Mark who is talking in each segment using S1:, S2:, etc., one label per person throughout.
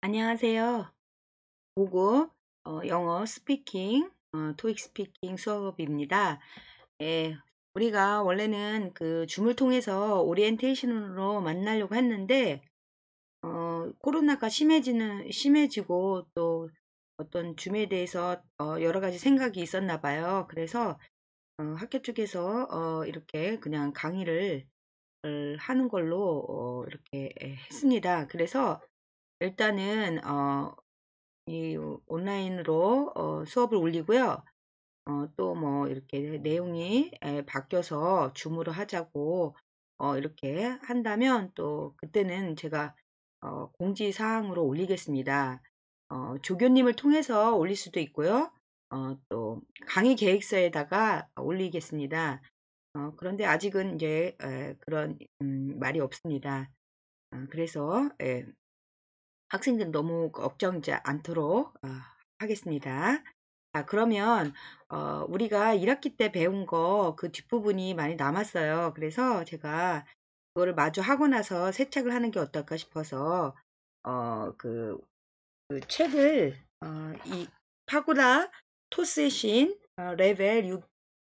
S1: 안녕하세요.
S2: 모국 어, 영어 스피킹, 어, 토익 스피킹 수업입니다. 예, 우리가 원래는 그 줌을 통해서 오리엔테이션으로 만나려고 했는데 어, 코로나가 심해지는 심해지고 또 어떤 줌에 대해서 어, 여러 가지 생각이 있었나 봐요. 그래서 어, 학교 쪽에서 어, 이렇게 그냥 강의를 하는 걸로 어, 이렇게 예, 했습니다. 그래서 일단은 어, 이 온라인으로 어, 수업을 올리고요. 어, 또뭐 이렇게 내용이 에, 바뀌어서 줌으로 하자고 어, 이렇게 한다면 또 그때는 제가 어, 공지사항으로 올리겠습니다. 어, 조교님을 통해서 올릴 수도 있고요. 어, 또 강의 계획서에다가 올리겠습니다. 어, 그런데 아직은 이제 에, 그런 음, 말이 없습니다. 어, 그래서 예, 학생들 너무 그 걱정지 않도록 어, 하겠습니다. 자, 그러면 어, 우리가 1학기 때 배운 거 그 뒷부분이 많이 남았어요. 그래서 제가 그거를 마주하고 나서 세척을 하는 게 어떨까 싶어서 어, 그, 그 책을 어, 이 파고다 토스의 신 어, 레벨 6,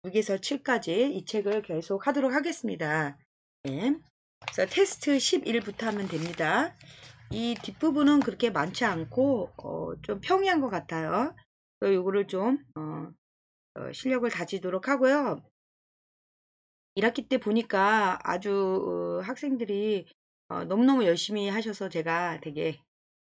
S2: 6에서 7까지 이 책을 계속 하도록 하겠습니다. 네. 그래서 테스트 11부터 하면 됩니다. 이 뒷부분은 그렇게 많지 않고 어, 좀 평이한 것 같아요. 요거를 좀 어, 어, 실력을 다지도록 하고요. 1학기 때 보니까 아주 어, 학생들이 어, 너무너무 열심히 하셔서 제가 되게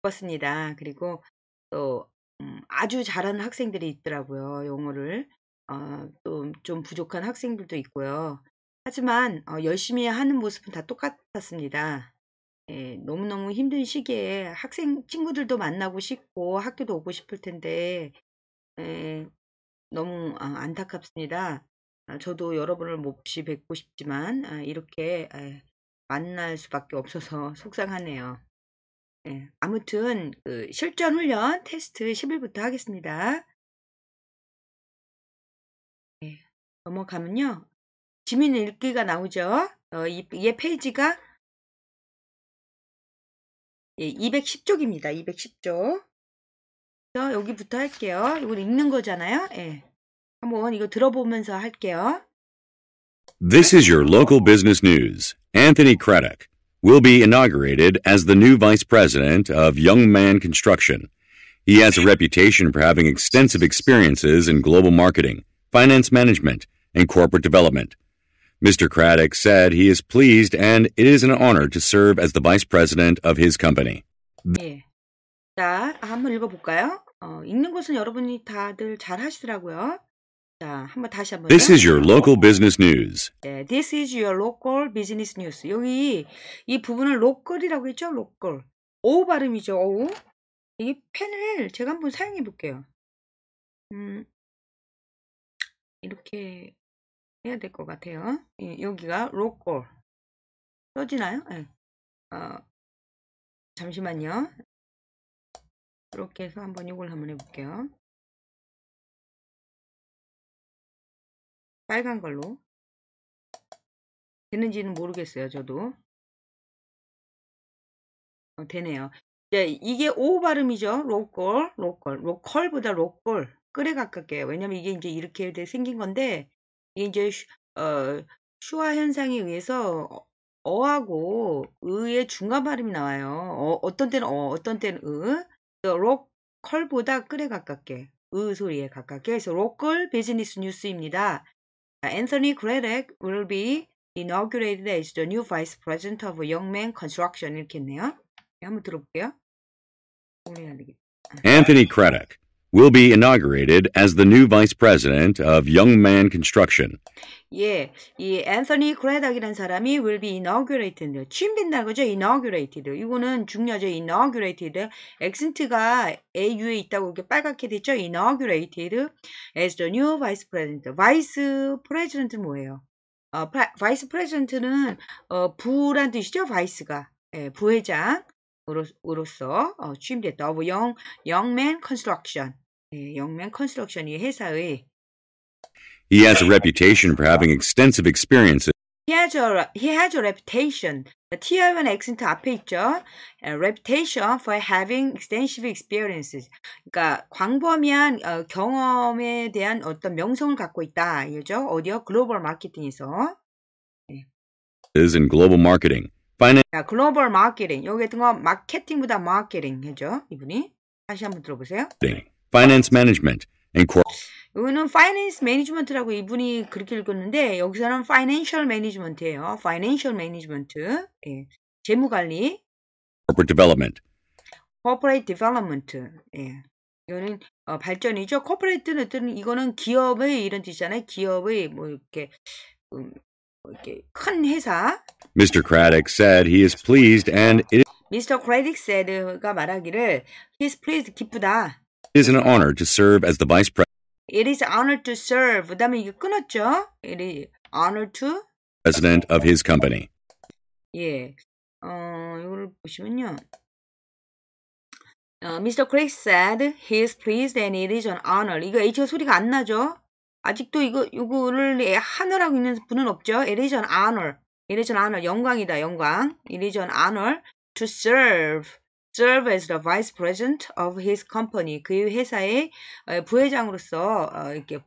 S2: 좋았습니다. 그리고 또 음, 아주 잘하는 학생들이 있더라고요. 영어를 어, 또좀 부족한 학생들도 있고요. 하지만 어, 열심히 하는 모습은 다 똑같았습니다. 예, 너무너무 힘든 시기에 학생 친구들도 만나고 싶고 학교도 오고 싶을 텐데 예, 너무 아, 안타깝습니다. 아, 저도 여러분을 몹시 뵙고 싶지만 아, 이렇게 만날 수밖에 없어서 속상하네요. 예, 아무튼 그 실전 훈련 테스트
S1: 10일부터 하겠습니다. 예, 넘어가면요. 지민 읽기가 나오죠. 어, 이, 이 페이지가
S2: 예, 210쪽입니다. 210쪽. 여기부터 할게요. 읽는 거잖아요. 예. 한번 이거 들어보면서 할게요.
S3: This is your local business news. Anthony Craddock will be inaugurated as the new vice president of Young Man Construction. He has a reputation for having extensive experiences in global marketing, finance management, and corporate development. Mr. Craddock said he is pleased and it is an honor to serve as the vice president of his company.
S2: 예. 자, 한번 읽어볼까요? 어, 읽는 것은 여러분이 다들 잘 하시더라고요. 자, 한번 다시 한번. This is your local
S3: business news.
S2: 예, this is your local business news. 여기 이 부분을 로컬이라고 했죠? 로컬. 오우 발음이죠, 오우. 이 펜을 제가 한번
S1: 사용해 볼게요. 음, 이렇게 해야 될 것 같아요. 예, 여기가 로골 떠지나요 예. 어, 잠시만요. 이렇게 해서 한번 이걸 한번 해볼게요. 빨간 걸로 되는지는 모르겠어요. 저도
S2: 어, 되네요. 예, 이게 오 발음이죠. 로컬, 로컬, 로컬보다 로컬 끌에 가깝게. 왜냐면 이게 이제 이렇게 생긴 건데 이게 이제 어, 슈화 현상에 의해서 어하고 의의 중간 발음이 나와요. 어, 어떤 때는 어, 어떤 때는 으. 로컬보다 끌에 가깝게 으 소리에 가깝게 해서 로컬 비즈니스 뉴스입니다. Anthony Gredek will be inaugurated as the new vice president of Youngman Construction 이렇게 했네요. 한번 들어볼게요.
S3: 오래 해야 되겠다. Anthony Craddock will be inaugurated as the new vice president of Young Man Construction.
S2: 예, 이 앤서니 크레닥이라는 사람이 will be inaugurated. 취임된다는 거죠. inaugurated. 이거는 중요하죠. inaugurated. 액센트가 AU에 있다고 이렇게 빨갛게 됐죠. inaugurated as the new vice president. vice president 뭐예요? 어, vice president는 어, 부란 뜻이죠. vice가. 예, 부회장. 으로서 어, 취임됐다. of young, y o 영면 컨스트럭션이 회사의
S3: He has a reputation for having extensive experience.
S2: He has a, he has a reputation. TR은 액센트 앞에 있죠. reputation for having extensive experiences. 그러니까 광범위한 어, 경험에 대한 어떤 명성을 갖고 있다. 이죠. 어디요? 글로벌 마케팅에서.
S3: 네. is in global marketing. Finance.
S2: 자, 글로벌 마케팅. 여기 같은 거 마케팅보다 마케팅 해죠. 이분이 다시 한번 들어보세요.
S3: 네. finance management and
S2: 이거는 finance management라고 이분이 그렇게 읽었는데 여기서는 financial management예요. financial management. 예. 재무 관리.
S3: corporate development.
S2: corporate development. 예. 이거는 어, 발전이죠. corporate는 어떤 이거는 기업의 이런 뜻이잖아요. 기업의 뭐 이렇게 음, 이렇게 큰 회사.
S3: Mr. Craddock said he is pleased and it
S2: Mr. Craddock said가 말하기를 he is pleased 기쁘다.
S3: It is an honor to serve as the vice president.
S2: It is an honor to serve. 그다음에 이게 끊었죠. It is honor to
S3: president of his company.
S2: 예. 어, 이걸 보시면요. 어, Mr. Craig said he is pleased and it is an honor. 이거 H가 소리가 안 나죠? 아직도 이거 요거를 하느라고 있는 분은 없죠. It is an honor. It is an honor. 영광이다. 영광. It is an honor to serve. serve as the vice president of his company. 그 회사의 어, 부회장으로서 어, 이렇게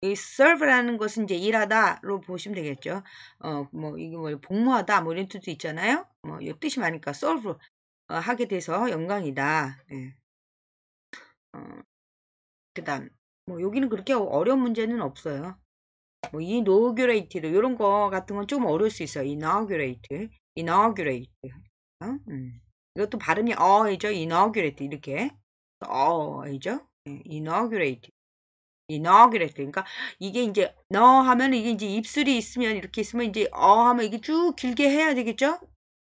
S2: 이 serve라는 것은 이제 일하다로 보시면 되겠죠. 어, 뭐, 이게 뭐, 복무하다, 뭐, 이런 뜻도 있잖아요. 뭐, 이 뜻이 많으니까 serve 어, 하게 돼서 영광이다. 예. 어, 그 다음, 뭐, 여기는 그렇게 어려운 문제는 없어요. 뭐, 이노규레이트드 이런 거 같은 건 조금 어려울 수 있어요. 이나규레이트, 이나규레이트.
S1: 어? 음.
S2: 이것도 발음이 어이죠. inaugurate 이렇게 어이죠. 예, inaugurate inaugurate 그러니까 이게 이제 너 하면 이게 이제 입술이 있으면 이렇게 있으면 이제 어 하면 이게 쭉 길게 해야 되겠죠.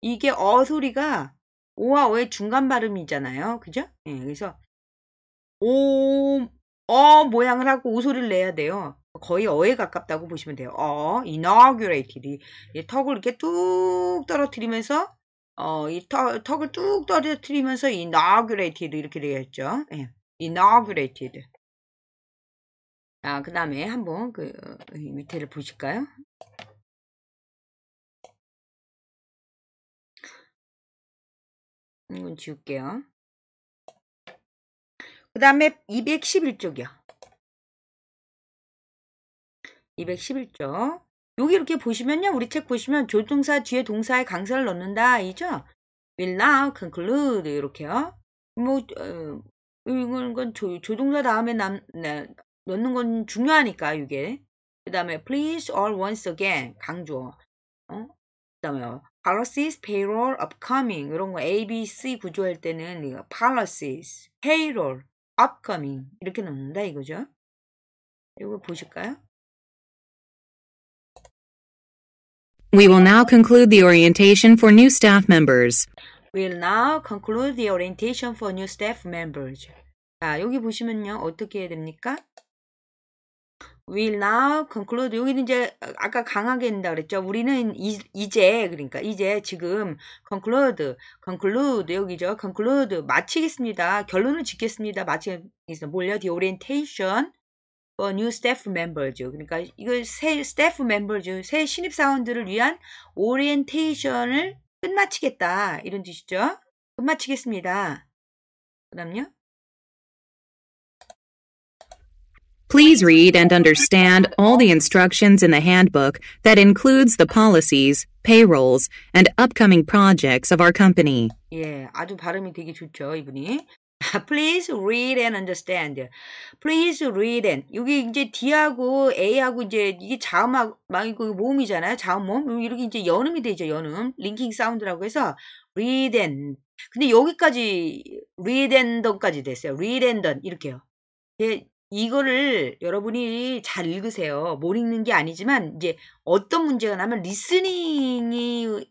S2: 이게 어 소리가 오와 어의 중간 발음이잖아요. 그죠? 예, 그래서 오, 어 모양을 하고 오 소리를 내야 돼요. 거의 어에 가깝다고 보시면 돼요. 어, inaugurated. 턱을 이렇게 뚝 떨어뜨리면서 어, 이 턱, 턱을 뚝 떨어뜨리면서 inaugurated 이렇게 되겠죠. 예. inaugurated. 아, 그 다음에 한번 그 어, 밑에를
S1: 보실까요? 이건 지울게요. 그 다음에
S2: 211쪽이요. 211쪽. 여기 이렇게 보시면요. 우리 책 보시면 조종사 뒤에 동사에 강사를 넣는다. 이죠? will now conclude. 이렇게요. 뭐, 어, 이건 조, 조동사 다음에 남, 네, 넣는 건 중요하니까, 이게. 그 다음에 please all once again. 강조. 어? 그 다음에 policies, payroll, upcoming. 이런 거 A, B, C 구조할 때는 policies, payroll, upcoming. 이렇게 넣는다, 이거죠. 이거 보실까요?
S4: We will now conclude the orientation for new staff members.
S2: We'll now conclude the orientation for new staff members. 자, 여기 보시면요. 어떻게 해야 됩니까? We'll now conclude. 여기는 이제 아까 강하게 된다 그랬죠. 우리는 이, 제 그러니까 이제 지금 conclude, conclude 여기죠. conclude 마치겠습니다. 결론을 짓겠습니다. 마치겠습니다. 몰려 the orientation 어, new staff member죠. 그러니까 이걸 새 staff member죠. 새 신입 사원들을 위한 오리엔테이션을 끝마치겠다 이런 뜻이죠. 끝마치겠습니다. 그다음요.
S4: Please read and understand all the instructions in the handbook that includes the policies, payrolls, and upcoming projects of our company.
S2: 예, 아주 발음이 되게 좋죠, 이분이. Please read and understand. Please read and 여기 이제 D하고 A하고 이제 이게 자음하고 이거 모음이잖아요. 자음 모음 이렇게 이제 연음이 되죠. 연음 링킹 사운드라고 해서 read and 근데 여기까지 read and 까지 됐어요. read and 이렇게요. 예, 이거를 여러분이 잘 읽으세요. 못 읽는 게 아니지만 이제 어떤 문제가 나면 리스닝이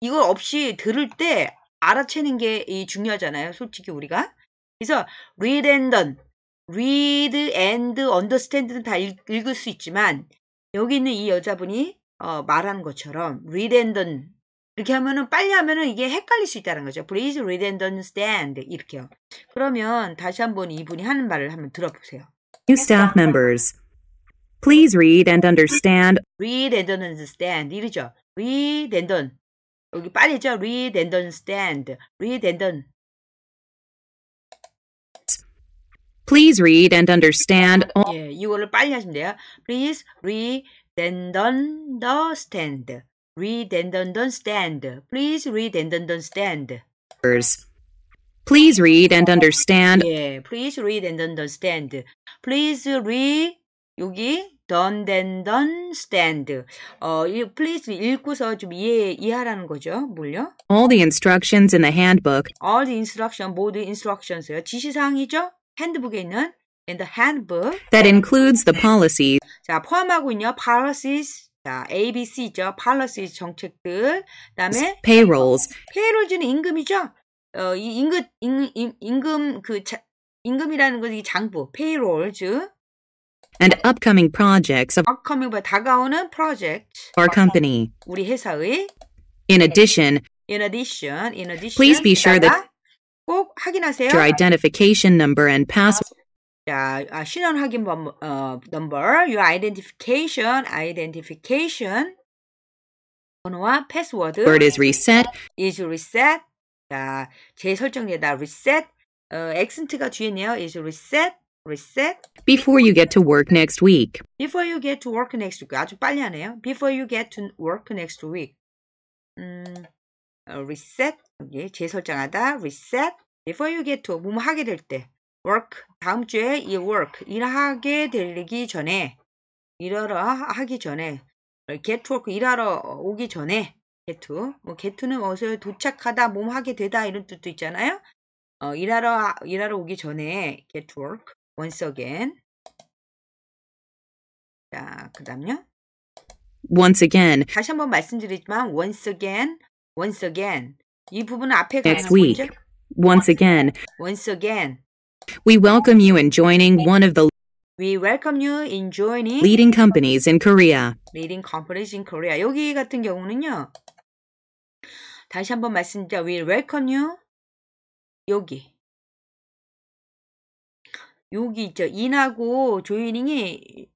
S2: 이걸 없이 들을 때 알아채는 게 중요하잖아요. 솔직히 우리가. 그래서 read and d o n r read and understand는 다 읽, 을수 있지만 여기 있는 이 여자분이 어, 말한 것처럼 read and d o n r 이렇게 하면은 빨리 하면은 이게 헷갈릴 수 있다는 거죠. Please read and understand 이렇게요. 그러면 다시 한번 이분이 하는 말을 한번 들어보세요.
S4: New staff members, please read and understand.
S2: Read and understand 이러죠. Read and done. 여기 빨리 죠 read and understand. read and un.
S4: Please read and understand.
S2: 예, 이거를 빨리 하시면 돼요. Please read and understand. read and understand. Please read and understand.
S4: Please read and understand.
S2: 예, please read and understand. Please read 여기 던덴던 스탠드. n d 어, 이 p l e a 읽고서 좀 이해 이해하라는 거죠. 뭘요?
S4: All the instructions in the handbook.
S2: All the instruction 모두 instructions요. 지시사항이죠. 핸드북에 있는 in the handbook
S4: that includes the policies.
S2: 자, 포함하고 있냐 policies 자, A, B, C죠. policies 정책들. 그다음에
S4: payrolls.
S2: payrolls 임금이죠. 어, 이 임금 임, 임, 임금 그 자, 임금이라는 것이 장부, payrolls.
S4: and upcoming projects of
S2: upcoming 다가오는 project
S4: our company
S2: 우리 회사의
S4: in addition
S2: in addition in addition please be sure that 꼭 확인하세요 your
S4: identification number and password
S2: 자, 아, 신원 확인 범, 어, number, your identification, identification 번호와 password. word is reset is reset 자, 재설정되다 reset 어, 액센트가 뒤에 있네요 is reset reset.
S4: Before you get to work next week.
S2: Before you get to work next week. 아주 빨리 하네요. Before you get to work next week. 음, reset. 여기 재설정하다. reset. Before you get to 뭐뭐 하게 될 때. work. 다음 주에 이 work. 일하게 되기 전에. 일하러 하기 전에. get to work. 일하러 오기 전에. get to. 뭐 get to는 어서 도착하다, 몸 하게 되다 이런 뜻도 있잖아요. 어, 일하러 일하러 오기 전에 get to work. once again. 자, 그다음요.
S4: Once again.
S2: 다시 한번 말씀드리지만 once again, once again. 이 부분 앞에 가는 Next week. 문제?
S4: Once again.
S2: Once again.
S4: We welcome you in joining one of the
S2: We welcome you in joining leading
S4: companies in Korea.
S2: Leading companies in Korea. 여기 같은 경우는요. 다시 한번 말씀드려. We welcome you 여기. 여기 있죠. in하고 joining이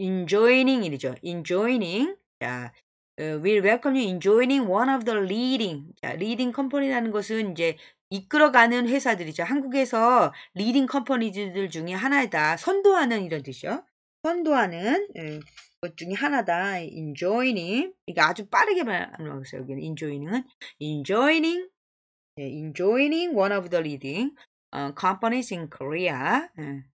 S2: enjoying이죠. enjoying. 자, uh, will welcome you in joining one of the leading. 자, leading company라는 것은 이제 이끌어가는 회사들이죠. 한국에서 리딩 컴퍼니들 중에 하나이다. 선도하는 이런 뜻이요. 선도하는 음, 것 중에 하나다. enjoying. 이게 아주 빠르게 말하면서 여기는 enjoying은 enjoying. 네, enjoying one of the leading. 어, companies in Korea 예.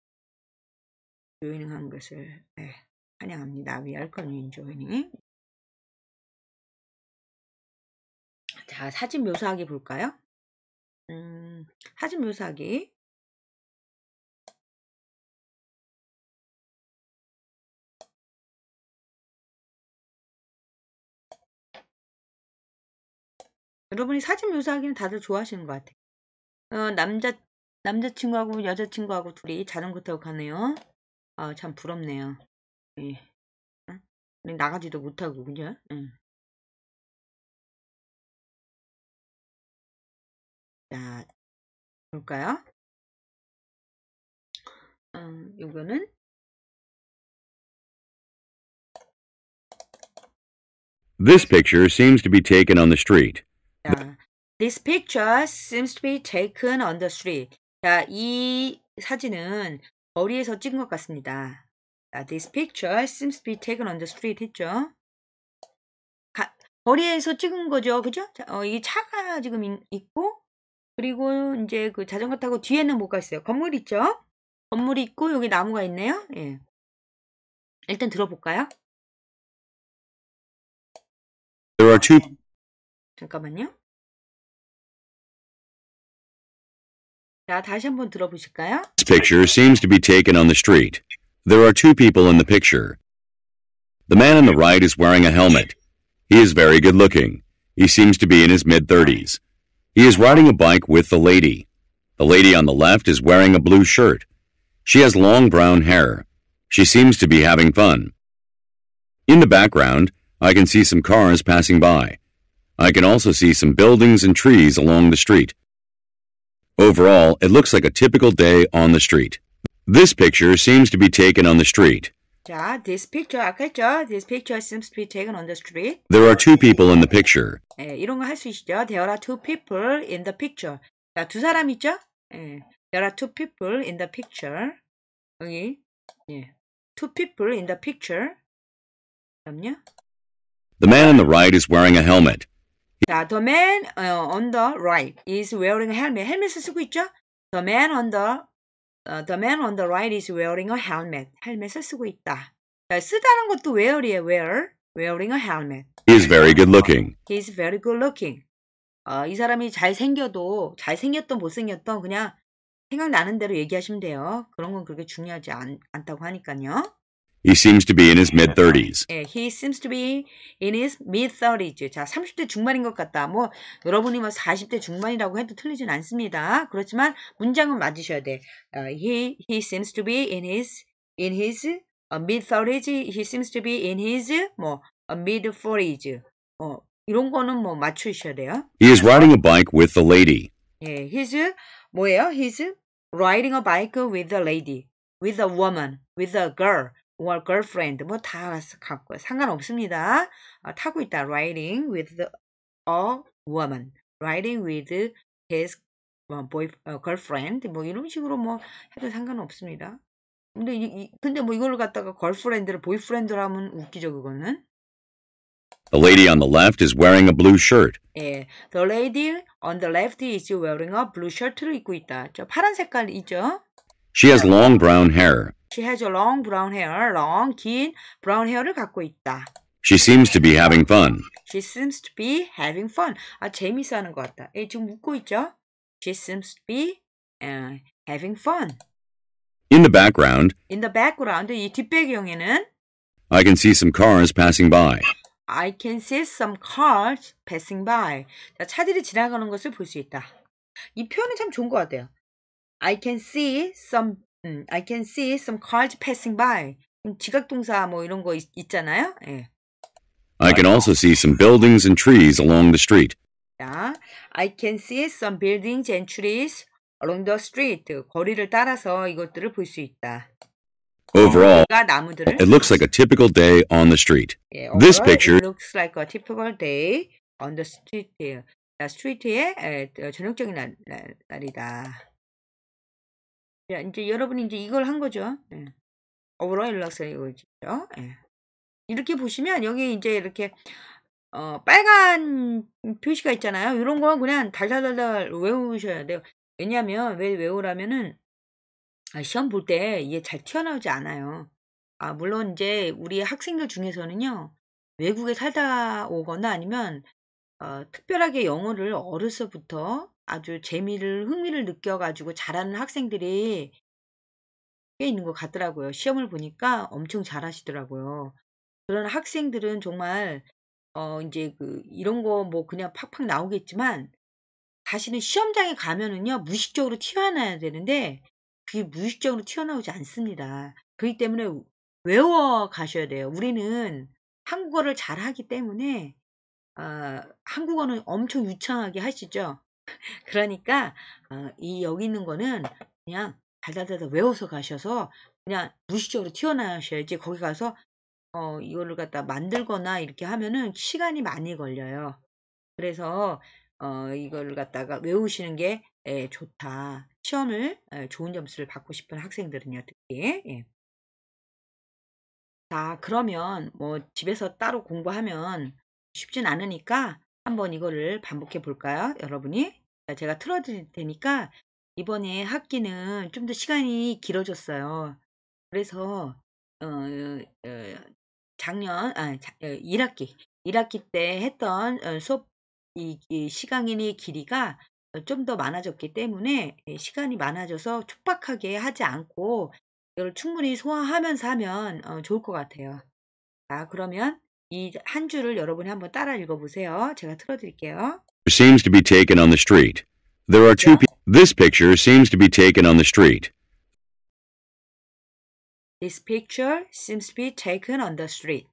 S2: 조이닝한 것을 예, 환영합니다.
S1: We are going joining. 자, 사진 묘사하기 볼까요? 음, 사진 묘사하기.
S2: 여러분이 사진 묘사하기는 다들 좋아하시는 것 같아요. 어, 남자 남자친구하고 여자친구하고 둘이 자전거 타고 가네요. 아, 참 부럽네요. 예.
S1: 나가지도 못하고, 그냥 응. 자, 볼까요? 어, 요거는 This picture seems to be taken on the street. 자,
S2: This picture seems to be taken on the street. 자, 이 사진은 거리에서 찍은 것 같습니다. 자, this picture seems to be taken on the street 했죠. 가, 거리에서 찍은 거죠. 그죠? 자, 어, 이 차가 지금 있, 있고 그리고 이제 그 자전거 타고 뒤에는 뭐가 있어요? 건물 있죠? 건물이 있고 여기 나무가 있네요. 예. 일단 들어볼까요?
S1: There are two 잠깐만요.
S2: This
S1: picture seems to be taken on the street. There are two people in the picture.
S3: The man on the right is wearing a helmet. He is very good looking. He seems to be in his mid 30s. He is riding a bike with the lady. The lady on the left is wearing a blue shirt. She has long brown hair. She seems to be having fun. In the background, I can see some cars passing by. I can also see some buildings and trees along the street. Overall, it looks like a typical day on the street. This picture seems to be taken on the street.
S2: 자, this picture 아까죠? This picture seems to be taken on the street.
S3: There are two people in the picture.
S2: 예, 이런 거 할 수 있죠. There are two people in the picture. 자, 두 사람 있죠? 예, there are two people in the picture. 여기, 예, two people in the picture. 그럼요.
S1: The man on the right is wearing a helmet.
S2: 자, the man on the right is wearing a helmet. 헬멧을 쓰고 있죠? The man on the the man on the right is wearing a helmet. 헬멧을 쓰고 있다. 자, 쓰다는 것도 wear이에요. wear. wearing a helmet.
S3: He's very good looking.
S2: He's very good looking. 어, 이 사람이 잘생겨도 잘생겼던 못생겼던 그냥 생각나는 대로 얘기하시면 돼요. 그런 건 그렇게 중요하지 않, 않다고 하니까요.
S3: He seems to be in his mid 30s.
S2: 예, he seems to be in his mid 30s. 자, 30대 중반인 것 같다. 뭐 여러분이 뭐 40대 중반이라고 해도 틀리진 않습니다. 그렇지만 문장은 맞으셔야 돼. Uh, he he seems to be in his in his uh, mid 30s. He seems to be in his 뭐 uh, mid 40s. 어, 이런 거는 뭐 맞추셔야 돼요.
S3: He is riding a bike with the lady.
S2: 예, he's 뭐예요? He's riding a bike with the lady, with a woman, with a girl. or girlfriend 뭐다 알았어 갖고 상관없습니다. 아, 타고 있다 riding with the, a woman, riding with his 뭐, boy, 어, girlfriend 뭐 이런 식으로 뭐 해도 상관없습니다. 근데 이, 이, 근데 뭐 이걸 갖다가 걸프렌드를 보이프렌드로 하면 웃기죠 그거는.
S3: The lady on the left is wearing a blue shirt.
S2: 예, the lady on the left is wearing a blue shirt를 입고 있다. 저 파란 색깔 있죠?
S3: She has long brown hair.
S2: She has a long brown hair. long 긴 brown hair를 갖고 있다.
S3: She seems to be having fun.
S2: She seems to be having fun. 아, 재밌어 하는 것 같다. 예, 지금 웃고 있죠? She seems to be uh, having fun.
S3: In the background.
S2: In the background. 이 뒷배경에는
S3: I can see some cars passing by.
S2: I can see some cars passing by. 자, 차들이 지나가는 것을 볼 수 있다. 이 표현은 참 좋은 것 같아요. I can see some I can see some cars passing by. 지각동사 뭐 이런 거 있, 있잖아요. 예.
S3: I can also see some buildings and trees along the street.
S2: 자, I can see some buildings and trees along the street. 거리를 따라서 이것들을 볼 수 있다.
S3: Overall, it looks like a typical day on the street. 예, This picture looks
S2: like a typical day on the street. 자, 스트리트의 에, 저녁적인 날, 날, 날이다. 자, 예, 이제 여러분이 이제 이걸 한 거죠. 예. 오브라 일락스 이거죠. 예. 이렇게 보시면 여기 이제 이렇게 어, 빨간 표시가 있잖아요. 이런 거 그냥 달달달달 외우셔야 돼요. 왜냐면 하왜 외우라면은 아, 시험 볼 때 이게 잘 튀어나오지 않아요. 아, 물론 이제 우리 학생들 중에서는요. 외국에 살다 오거나 아니면 어, 특별하게 영어를 어려서부터 아주 재미를 흥미를 느껴가지고 잘하는 학생들이 꽤 있는 것 같더라고요. 시험을 보니까 엄청 잘하시더라고요. 그런 학생들은 정말 어 인제 그 이런 거 뭐 그냥 팍팍 나오겠지만 다시는 시험장에 가면은요 무의식적으로 튀어나와야 되는데 그게 무의식적으로 튀어나오지 않습니다. 그렇기 때문에 외워 가셔야 돼요. 우리는 한국어를 잘하기 때문에 아 한국어는 엄청 유창하게 하시죠. 그러니까 어, 이 여기 있는 거는 그냥 달달달달 외워서 가셔서 그냥 무의식적으로 튀어나오셔야지 거기 가서 어, 이거를 갖다 만들거나 이렇게 하면은 시간이 많이 걸려요. 그래서 어, 이걸 갖다가 외우시는 게 에, 예, 좋다. 시험을 에, 예, 좋은 점수를 받고 싶은 학생들은요. 특히. 예. 자 그러면 뭐 집에서 따로 공부하면 쉽진 않으니까 한번 이거를 반복해 볼까요? 여러분이 제가 틀어드릴 테니까 이번에 학기는 좀 더 시간이 길어졌어요. 그래서 어, 어, 작년 아, 자, 1학기 어, 1학기 때 했던 어, 수업 이, 이시간이니 길이가 좀 더 많아졌기 때문에 시간이 많아져서 촉박하게 하지 않고 이걸 충분히 소화하면서 하면 어, 좋을 것 같아요. 자 그러면 이 줄을 여러분이 한번 따라 읽어 보세요. 제가 틀어 드릴게요.
S3: seems to be taken on the street. There are two. this picture seems to be taken on the street.
S2: This picture seems to be taken on the street.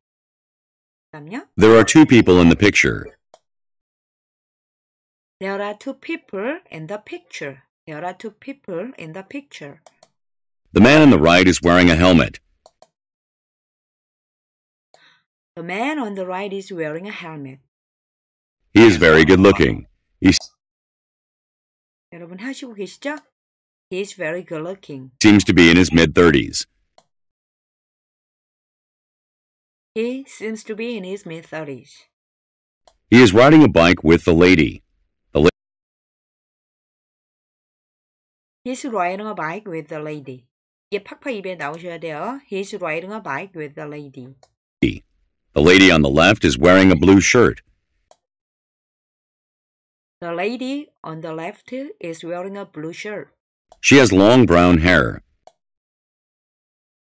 S2: 그다음요.
S1: There are two people in the picture.
S2: There are two people in the picture. There are two people in the picture.
S1: The man on the right is wearing a helmet.
S2: The man on the right is wearing a helmet.
S1: He is very good looking. He's
S2: 여러분 하시고 계시죠? He is very good looking.
S1: seems to be in his mid 30s.
S2: He seems to be in his mid 30s.
S1: He is riding a bike with the lady. The la-
S2: He's riding a bike with the lady. 예, 팍팍 입에 나오셔야 돼요. He's riding a bike with the lady.
S3: The lady on the left is wearing a blue shirt.
S2: The lady on the left is wearing a blue shirt.
S1: She has long brown hair.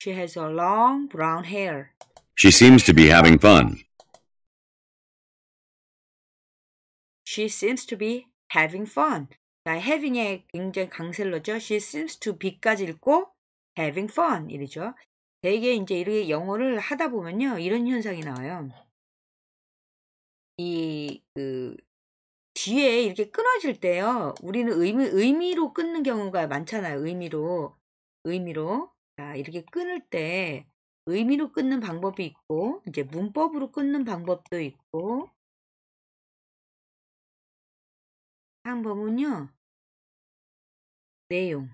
S2: She has a long brown hair.
S1: She seems to be having fun.
S2: She seems to be having fun. 자, having에 굉장히 강세를 She seems to be까지 읽고 having fun 대개 이제 이렇게 영어를 하다 보면요. 이런 현상이 나와요. 이, 그, 뒤에 이렇게 끊어질 때요. 우리는 의미, 의미로 끊는 경우가 많잖아요. 의미로. 의미로. 자, 이렇게 끊을 때 의미로 끊는 방법이 있고,
S1: 이제 문법으로 끊는 방법도 있고, 방법은요, 내용.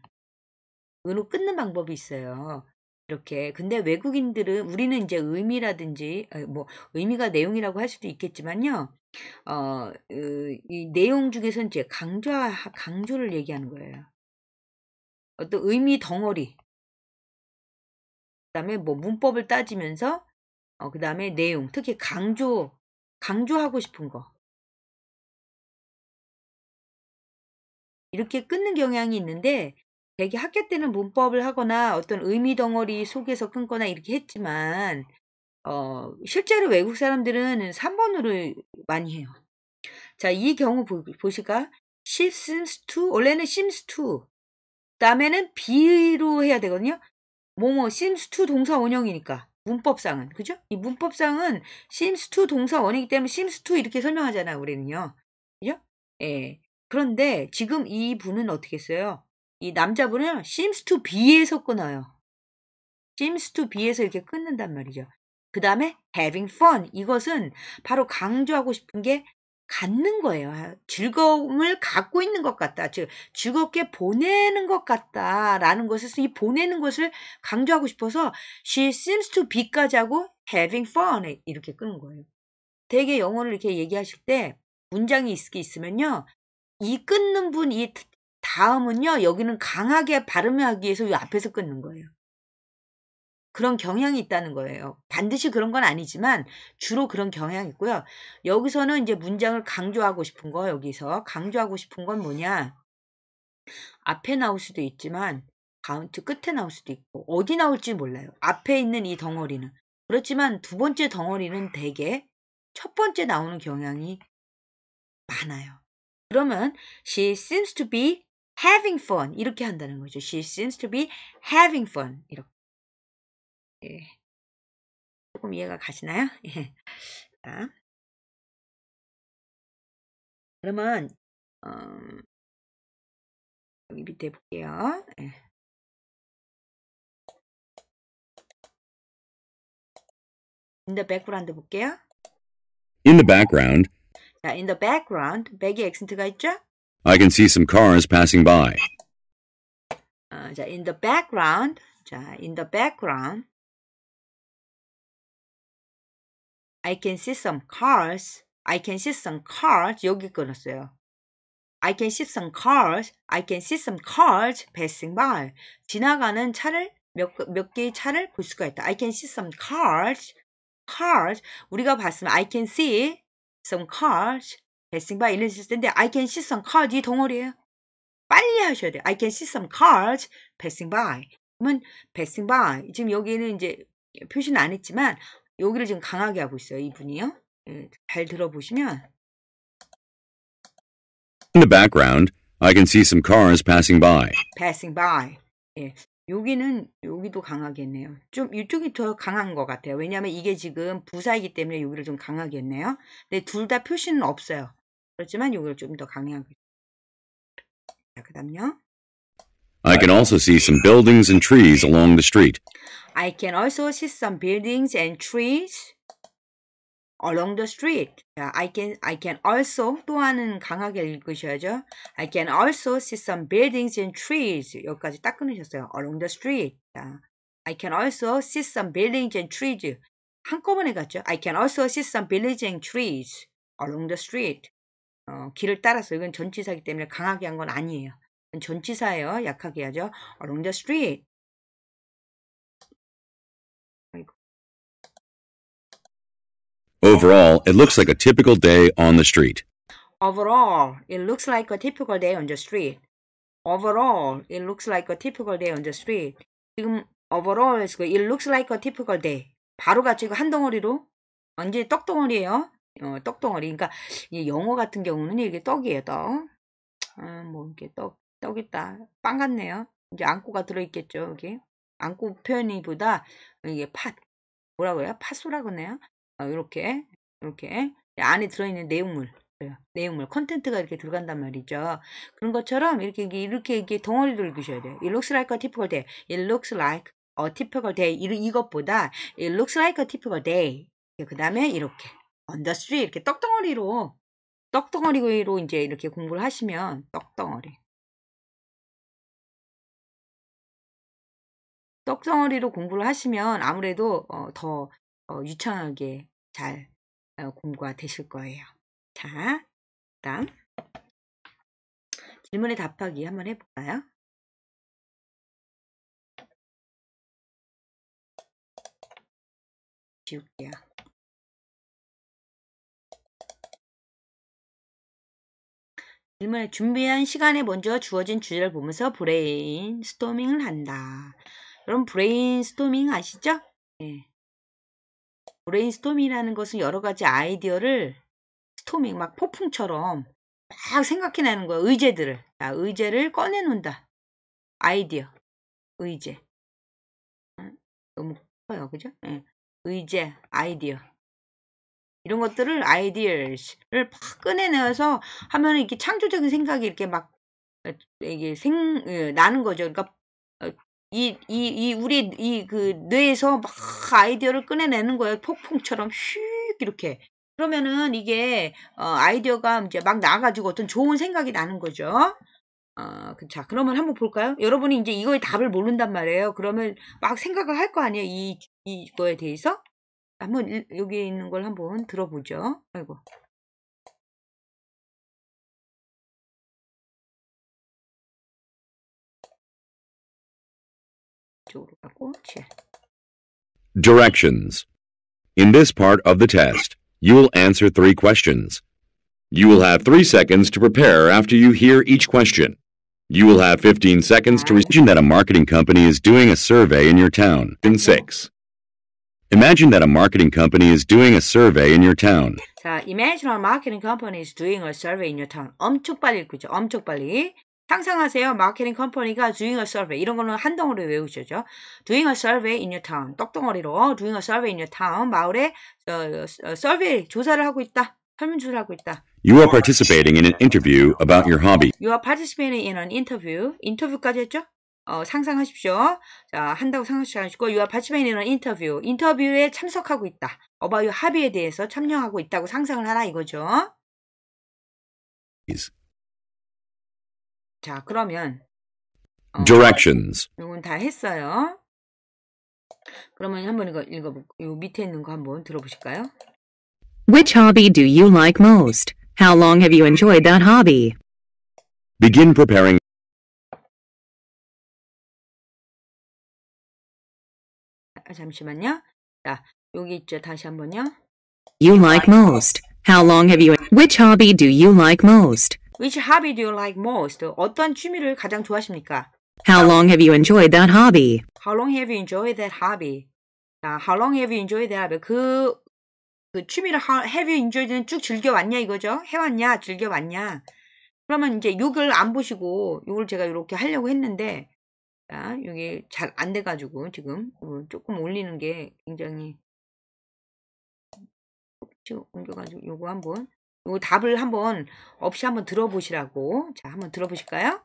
S2: 으로 끊는 방법이 있어요. 이렇게 근데 외국인들은 우리는 이제 의미라든지 어, 뭐 의미가 내용이라고 할 수도 있겠지만요. 어, 그 이 내용 중에서 이제 강좌 강조를 얘기하는 거예요. 어떤 의미 덩어리. 그다음에 뭐 문법을 따지면서 어,
S1: 그다음에 내용, 특히 강조 강조하고 싶은 거.
S2: 이렇게 끊는 경향이 있는데 애기 학교 때는 문법을 하거나 어떤 의미 덩어리 속에서 끊거나 이렇게 했지만 어, 실제로 외국 사람들은 3번으로 많이 해요. 자, 이 경우 보, 보실까? seems to 원래는 seems to 다음에는 be로 해야 되거든요. 뭐뭐 seems to 동사 원형이니까 문법상은 그죠? 이 문법상은 seems to 동사 원이기 때문에 seems to 이렇게 설명하잖아 요 우리는요. 그죠? 예. 그런데 지금 이 분은 어떻게 써요? 이 남자분은 seems to be에서 끊어요. seems to be에서 이렇게 끊는단 말이죠. 그 다음에 having fun 이것은 바로 강조하고 싶은 게 갖는 거예요. 즐거움을 갖고 있는 것 같다. 즉 즐겁게 보내는 것 같다라는 것을 이 보내는 것을 강조하고 싶어서 she seems to be까지 하고 having fun 이렇게 끊은 거예요. 대개 영어를 이렇게 얘기하실 때 문장이 있으면요. 이 끊는 분, 이 다음은요, 여기는 강하게 발음하기 위해서 이 앞에서 끊는 거예요. 그런 경향이 있다는 거예요. 반드시 그런 건 아니지만 주로 그런 경향이 있고요. 여기서는 이제 문장을 강조하고 싶은 거, 여기서 강조하고 싶은 건 뭐냐. 앞에 나올 수도 있지만 가운트 끝에 나올 수도 있고 어디 나올지 몰라요. 앞에 있는 이 덩어리는. 그렇지만 두 번째 덩어리는 대개 첫 번째 나오는 경향이 많아요. 그러면 she seems to be having fun 이렇게 한다는 거죠. She seems to be having fun 이렇게 조금 이해가
S1: 가시나요? 자. 그러면 음, 여기 밑에 볼게요. 예. In the
S2: background 볼게요.
S1: In the background.
S2: 자, in the background. 백이 액센트가 있죠?
S1: I can see some cars passing by.
S2: Uh, in the background. in the background. I can see some cars. I can see some cars. 여기 끊었어요. I can see some cars. I can see some cars passing by. 지나가는 차를 몇, 몇 개의 차를 볼 수가 있다. I can see some cars. cars. 우리가 봤으면 I can see some cars. 베싱바 있는 시스템인데 I can see some c a r s 네 이 동어리예요. 빨리 하셔야 돼요. I can see some c a r s passing by. 그러면 passing by. 지금 여기는 이제 표시는 안 했지만 여기를 지금 강하게 하고 있어요. 이분이요. 예, 잘 들어보시면
S3: In the background, I can see some cars passing by.
S2: passing by. 예. 여기는 여기도 강하게 했네요. 좀 이쪽이 더 강한 것 같아요. 왜냐하면 이게 지금 부사이기 때문에 여기를 좀 강하게 했네요. 근데 둘 다 표시는 없어요. 그렇지만 이걸 좀 더 강해한 거죠. 자, 그다음요.
S3: I can also see some buildings and trees along the street.
S2: I can also see some buildings and trees along the street. 자, I can I can also 또한은 강하게 읽으셔야죠. I can also see some buildings and trees. 여기까지 딱 끊으셨어요. along the street. 자, I can also see some buildings and trees. 한꺼번에 갔죠. I can also see some buildings and trees along the street. 어, 길을 따라서 이건 전치사기 때문에 강하게 한 건 아니에요. 전치사예요. 약하게 하죠. along the
S1: street. Overall, it looks like a typical day on the street.
S2: Overall, it looks like a typical day on the street. Overall, it looks like a typical day on the street. 지금 overall, it looks like a typical day. 바로 같이 이거 한 덩어리로 완전히 떡덩어리예요. 어, 떡덩어리. 그러니까 영어 같은 경우는 이게 떡이에요, 떡. 아, 뭐 이렇게 떡, 떡 있다. 빵 같네요. 이제 안고가 들어있겠죠, 여기. 안고 표현이보다 이게 팥, 뭐라고요? 해 팥소라 고러네요 어, 이렇게, 이렇게 안에 들어있는 내용물. 내용물, 컨텐트가 이렇게 들어간단 말이죠. 그런 것처럼 이렇게 이렇게 이게 덩어리를 읽으셔야 돼요. It looks like a typical day. It looks like a typical day. 이것보다 It looks like a typical day. 그 다음에 이렇게 언더스리 어, 이렇게 떡덩어리로 떡덩어리로 이제 이렇게
S1: 공부를 하시면 떡덩어리
S2: 떡덩어리로 공부를 하시면 아무래도 어, 더 어, 유창하게 잘 어, 공부가 되실 거예요. 자, 다음
S1: 질문에 답하기 한번 해볼까요? 지울게요.
S2: 질문에 준비한 시간에 먼저 주어진 주제를 보면서 브레인 스토밍을 한다. 여러분 브레인 스토밍 아시죠? 네. 예. 브레인 스토밍이라는 것은 여러 가지 아이디어를 스토밍 막 폭풍처럼 막 생각해내는 거야. 의제들을. 자, 의제를 꺼내놓는다. 아이디어. 의제. 너무 커요. 그죠? 네. 의제, 아이디어. 이런 것들을 아이디어를 팍 꺼내내서 하면 이렇게 창조적인 생각이 이렇게 막 어, 이게 생 어, 나는 거죠. 그러니까 이 이이 어, 우리 이 그 뇌에서 막 아이디어를 꺼내내는 거예요. 폭풍처럼 휙 이렇게. 그러면은 이게 어 아이디어가 이제 막 나가지고 어떤 좋은 생각이 나는 거죠. 어, 그, 자, 그러면 한번 볼까요? 여러분이 이제 이거의 답을 모른단 말이에요. 그러면 막 생각을 할 거 아니에요? 이, 이거에 대해서? 한번 여기 있는 걸 한번 들어보죠. 아이고.
S1: Directions. In this
S3: part of the test, you will answer three questions. You will have three seconds to prepare after you hear each question. You will have 15 seconds to respond. that a marketing company is doing a survey in your town. In six. Imagine that a marketing company is doing a survey in your town.
S2: 자, imagine a marketing company is doing a survey in your town. 엄청 빨리 읽죠. 엄청 빨리. 상상하세요. 마케팅 컴퍼니가 doing a survey. 이런 거는 한 덩어리 외우셔죠. doing a survey in your town. 떡덩어리로 doing a survey in your town. 마을에 어, 어, survey 조사를 하고 있다. 설문 조사를 하고 있다.
S3: You are participating in an interview about your hobby.
S2: You are participating in an interview. 인터뷰까지 했죠? 어, 상상하십시오. 자, 한다고 상상하시고 you are participating in an interview. 인터뷰에 참석하고 있다. about your hobby에 대해서 참여하고 있다고 상상을 하라 이거죠. Please. 자, 그러면
S1: 어, directions.
S2: 이건 다 했어요. 그러면 한번 이거 읽어 요 밑에 있는 거 한번 들어보실까요?
S4: Which hobby do you like most? How long have you enjoyed that hobby?
S1: Begin preparing
S2: 아, 잠시만요. 자, 여기 있죠. 다시 한번요.
S4: You like most. How long have you? Which hobby do you like most?
S2: Which hobby do you like most? 어떤 취미를 가장 좋아하십니까?
S4: How long have you enjoyed that hobby?
S2: How long have you enjoyed that hobby? 자, how long have you enjoyed that hobby? 그, 그 취미를 how, have you enjoyed는 쭉 즐겨왔냐 이거죠? 해왔냐? 즐겨왔냐? 그러면 이제 욕을 안 보시고 욕을 제가 이렇게 하려고 했는데 여기 잘 안 돼가지고 지금 조금 올리는 게 굉장히 조금 옮겨가지고 요거 한번 요 답을 한번 없이 한번 들어보시라고 자 한번 들어보실까요?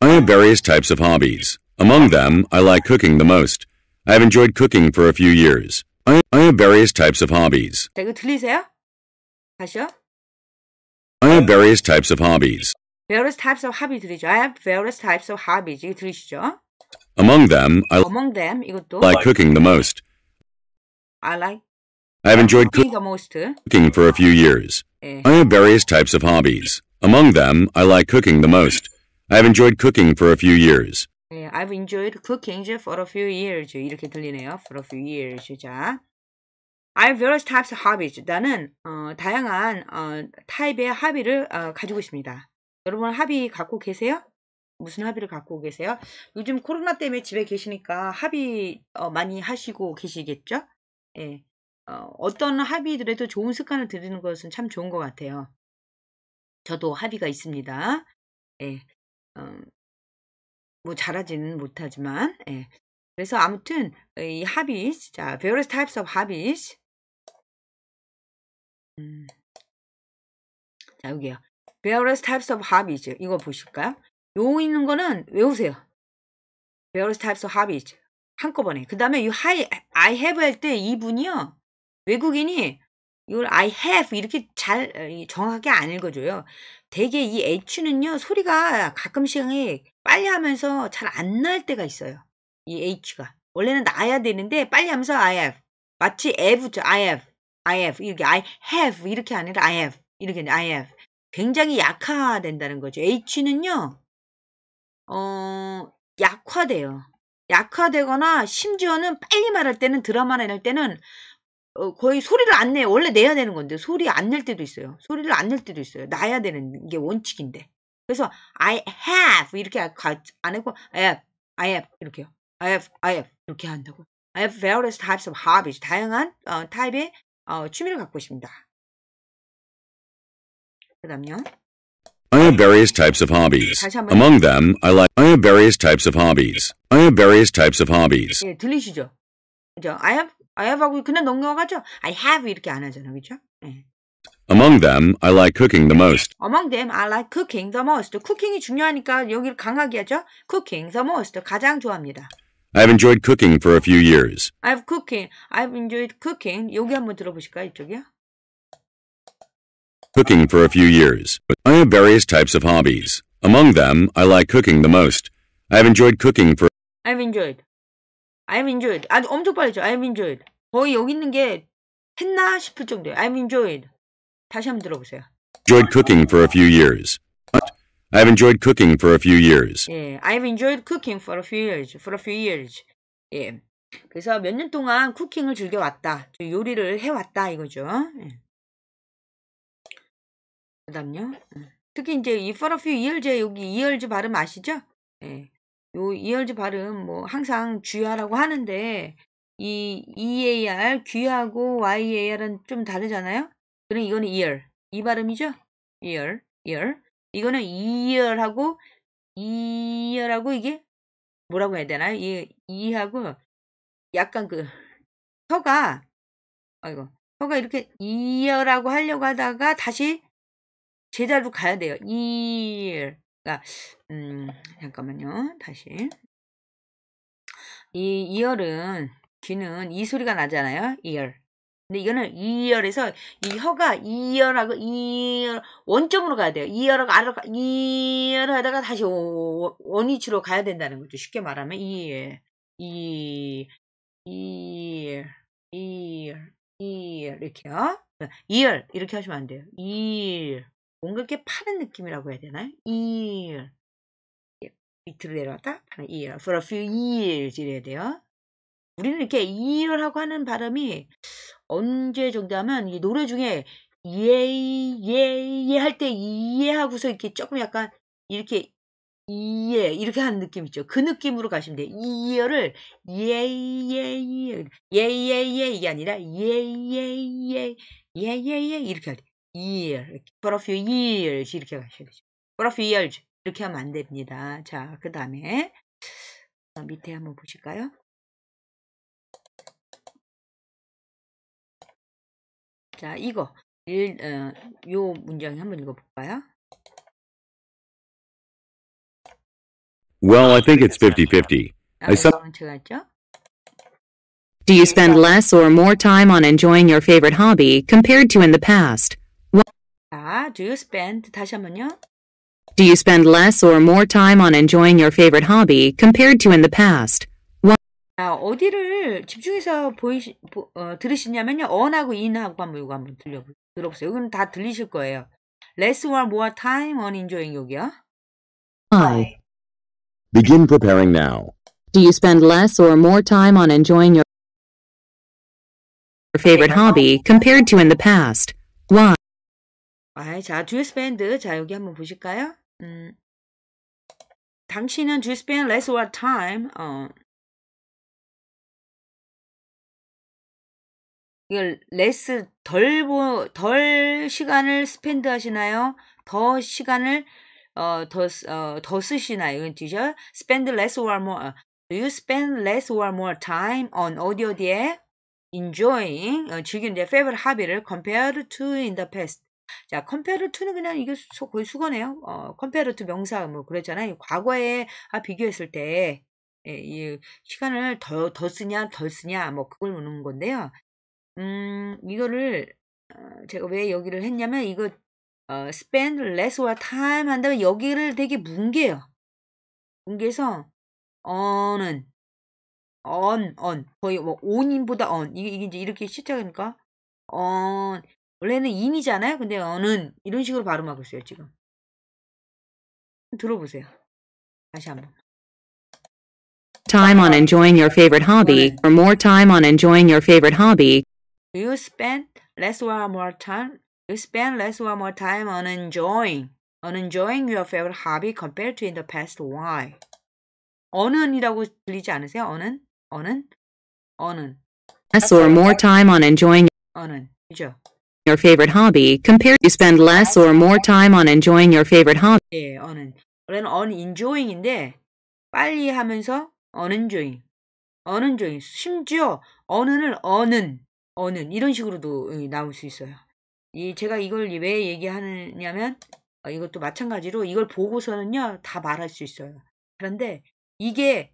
S3: I have various types of hobbies. Among them, I like cooking the most. I have enjoyed cooking for a few years. I, I have various types of hobbies.
S2: 자 이거 들리세요? 다시요?
S3: I have various types of hobbies.
S2: various types of hobby 들리죠? I have various types of hobbies. 이게 들리시죠?
S3: Among them, I
S2: Among them, like cooking the most. I like
S3: I've enjoyed cooking the
S2: most. cooking
S3: for a few years. I have various types of hobbies. Among them, I like cooking the most. I have enjoyed cooking for a few years.
S2: 예, I've enjoyed cooking for a few years. 이렇게 들리네요. For a few years. 자, I have various types of hobbies. 나는 어, 다양한 어, 타입의 hobby를 어, 가지고 있습니다. 여러분 hobby 갖고 계세요? 무슨 합의를 갖고 계세요? 요즘 코로나 때문에 집에 계시니까 합의 어, 많이 하시고 계시겠죠? 예. 어, 어떤 합의들에도 좋은 습관을 들이는 것은 참 좋은 것 같아요. 저도 합의가 있습니다. 예. 어, 뭐 잘하지는 못하지만 예. 그래서 아무튼 이 합의, 자, various types of h a
S1: 음, 자 여기요.
S2: various types of h a b 이거 보실까요? 용 있는 거는 외우세요. Various types of hobbies. 한꺼번에. 그 다음에 이 I have 할 때 이분이요. 외국인이 이걸 I have 이렇게 잘 어, 정확하게 안 읽어줘요. 대개 이 H는요. 소리가 가끔씩 빨리 하면서 잘 안 날 때가 있어요. 이 H가. 원래는 나야 되는데 빨리 하면서 I have. 마치 have죠. I have. I have. 이렇게 I have 이렇게 아니라 I have. 이렇게 I have. 굉장히 약화된다는 거죠. H는요. 어, 약화돼요. 약화되거나 심지어는 빨리 말할 때는 드라마를 이럴 때는 어, 거의 소리를 안 내요. 원래 내야 되는 건데 소리 안 낼 때도 있어요. 소리를 안 낼 때도 있어요. 나야 되는 게 원칙인데. 그래서 I have 이렇게 안 하고 I have, I have 이렇게요. I have, I have 이렇게 한다고. I have various types of hobbies. 다양한 어, 타입의 어, 취미를 갖고 있습니다. 그 다음요.
S1: I have
S3: various types of hobbies. Among them, I like. I have various types of hobbies. I have various types of hobbies.
S2: 예, 들리시죠? 그죠? I have, I have 하고 그냥 넘어가죠. I have 이렇게 안 하잖아, 그죠? 예.
S3: Among them, I like cooking the most.
S2: Among them, I like cooking the most. Cooking이 중요하니까 여기를 강하게 하죠. Cooking the most. 가장 좋아합니다.
S3: I've enjoyed cooking for a few years.
S2: I've cooking. I've enjoyed cooking. 여기 한번 들어보실까요? 이쪽이요?
S3: cooking for a few years. I have various types of hobbies. Among them, I like cooking the most. I have enjoyed cooking for.
S2: I've enjoyed. I've enjoyed. 아주 엄청 빠르죠. I've enjoyed. 거의 여기 있는 게 했나 싶을 정도예요. I've enjoyed. 다시 한번 들어보세요.
S3: Enjoyed cooking for a few years. I've enjoyed cooking for a few years.
S2: 예, I've enjoyed cooking for a few years. For a few years. 예. 그래서 몇 년 동안 쿠킹을 즐겨왔다. 요리를 해왔다 이거죠. 예. 그 다음요. 특히 이제 이 f 러퓨 이열제 여기 이열제 발음 아시죠? 예. 요 이열제 발음 뭐 항상 주의하라고 하는데 이 EAR 귀하고 YAR은 좀 다르잖아요. 그럼 이거는 이열 이 발음이죠? 이열 이열 이거는 이열하고 이열하고 이게 뭐라고 해야 되나요? 이 이하고 약간 그 혀가 아이고 혀가 이렇게 이열하고 하려고 하다가 다시 제자로 가야 돼요. 일. 그러니까 음, 잠깐만요. 다시. 이 이열은 귀는 이 소리가 나잖아요. 이열. 근데 이거는 이열에서 이 혀가 이열하고 이열 원점으로 가야 돼요. 이열하고 아래로 가, 이열 하다가 다시 원위치로 가야 된다는 거죠. 쉽게 말하면 이열. 이열 이열 이열 이열 이렇게요. 이열 이렇게 하시면 안 돼요. 이열 뭔가 이렇게 파는 느낌이라고 해야 되나요? year 밑으로 내려왔다 파는 year for a few years 이래야 돼요. 우리는 이렇게 year 하고 하는 발음이 언제 정도 하면 이 노래 중에 예예예 할 때 이해 하고서 이렇게 조금 약간 이렇게 이해 이렇게 하는 느낌 있죠. 그 느낌으로 가시면 돼요. 이어를 예예예 예예예 이게 아니라 예예예 예예예 이렇게 할 때. year, for a few years 이렇게 가셔야 되죠. for a few years 이렇게 하면 안 됩니다. 자, 그 다음에 밑에 한번
S1: 보실까요? 자, 이거 일, 어, 요 문장 한번 읽어볼까요? Well, I think it's 50-50. 아, 제가
S2: 했죠?
S4: Do you spend less or more time on enjoying your favorite hobby compared to in the past?
S2: do you spend 다시 한번요.
S4: Do you spend less or more time on enjoying your favorite hobby compared to in the past?
S2: 아, 어디를 집중해서 보이시, 보, 어, 들으시냐면요. on하고 in하고 한번 이거 한번 들려, 들어보세요. 이건 다 들리실 거예요. less or more time on enjoying 여기요.
S1: I. Begin preparing now. Do you spend
S4: less or more time on enjoying your favorite hobby compared to in the past? Why?
S2: 아이, 자, 주스 밴드. 자, 여기 한번 보실까요? 음, 당신은 주스 밴드 less what time? 어.
S1: 이걸 less
S2: 덜, 보, 덜 시간을 스펜드 하시나요? 더 시간을 어, 더, 어, 더 쓰시나요? 이건 뒤죠. spend less or more. Do you spend less or more time on 어디 어디에? enjoying, 어, 즐기는데 favorite hobby를 compared to in the past. 자, 컴페어를 투는 그냥 이게 수, 거의 수거네요. 어, 컴페어를 투 명사 뭐 그랬잖아요. 과거에 아, 비교했을 때 예, 이 시간을 더, 더 쓰냐 덜 쓰냐 뭐 그걸 묻는 건데요. 음, 이거를 어, 제가 왜 여기를 했냐면 이거 어, spend less or time 한 다음에 여기를 되게 뭉개요. 뭉개서 on은 on, on 거의 뭐 on인보다 on 이게, 이게 이제 이렇게 시작하니까 on 원래는 인이잖아요. 근데 어는 이런 식으로 발음하고 있어요, 지금. 들어보세요. 다시 한번.
S4: time on enjoying your favorite hobby or more time on enjoying your favorite hobby.
S2: Do you spend less or more time? You spend less or more time on enjoying on enjoying your favorite hobby compared to in the past. Why? 어는이라고 들리지 않으세요? 어는 어는 어는 less or more
S4: time on enjoying
S2: 어는 그죠?
S4: your favorite hobby compared to spend less or more time on enjoying your favorite hobby.
S2: 예, on. 원래는 on enjoying인데 빨리 하면서 on enjoying. on enjoying. 심지어 on을 on은 on은 이런 식으로도 나올 수 있어요. 이 제가 이걸 왜 얘기하느냐면 이것도 마찬가지로 이걸 보고서는요 다 말할 수 있어요. 그런데 이게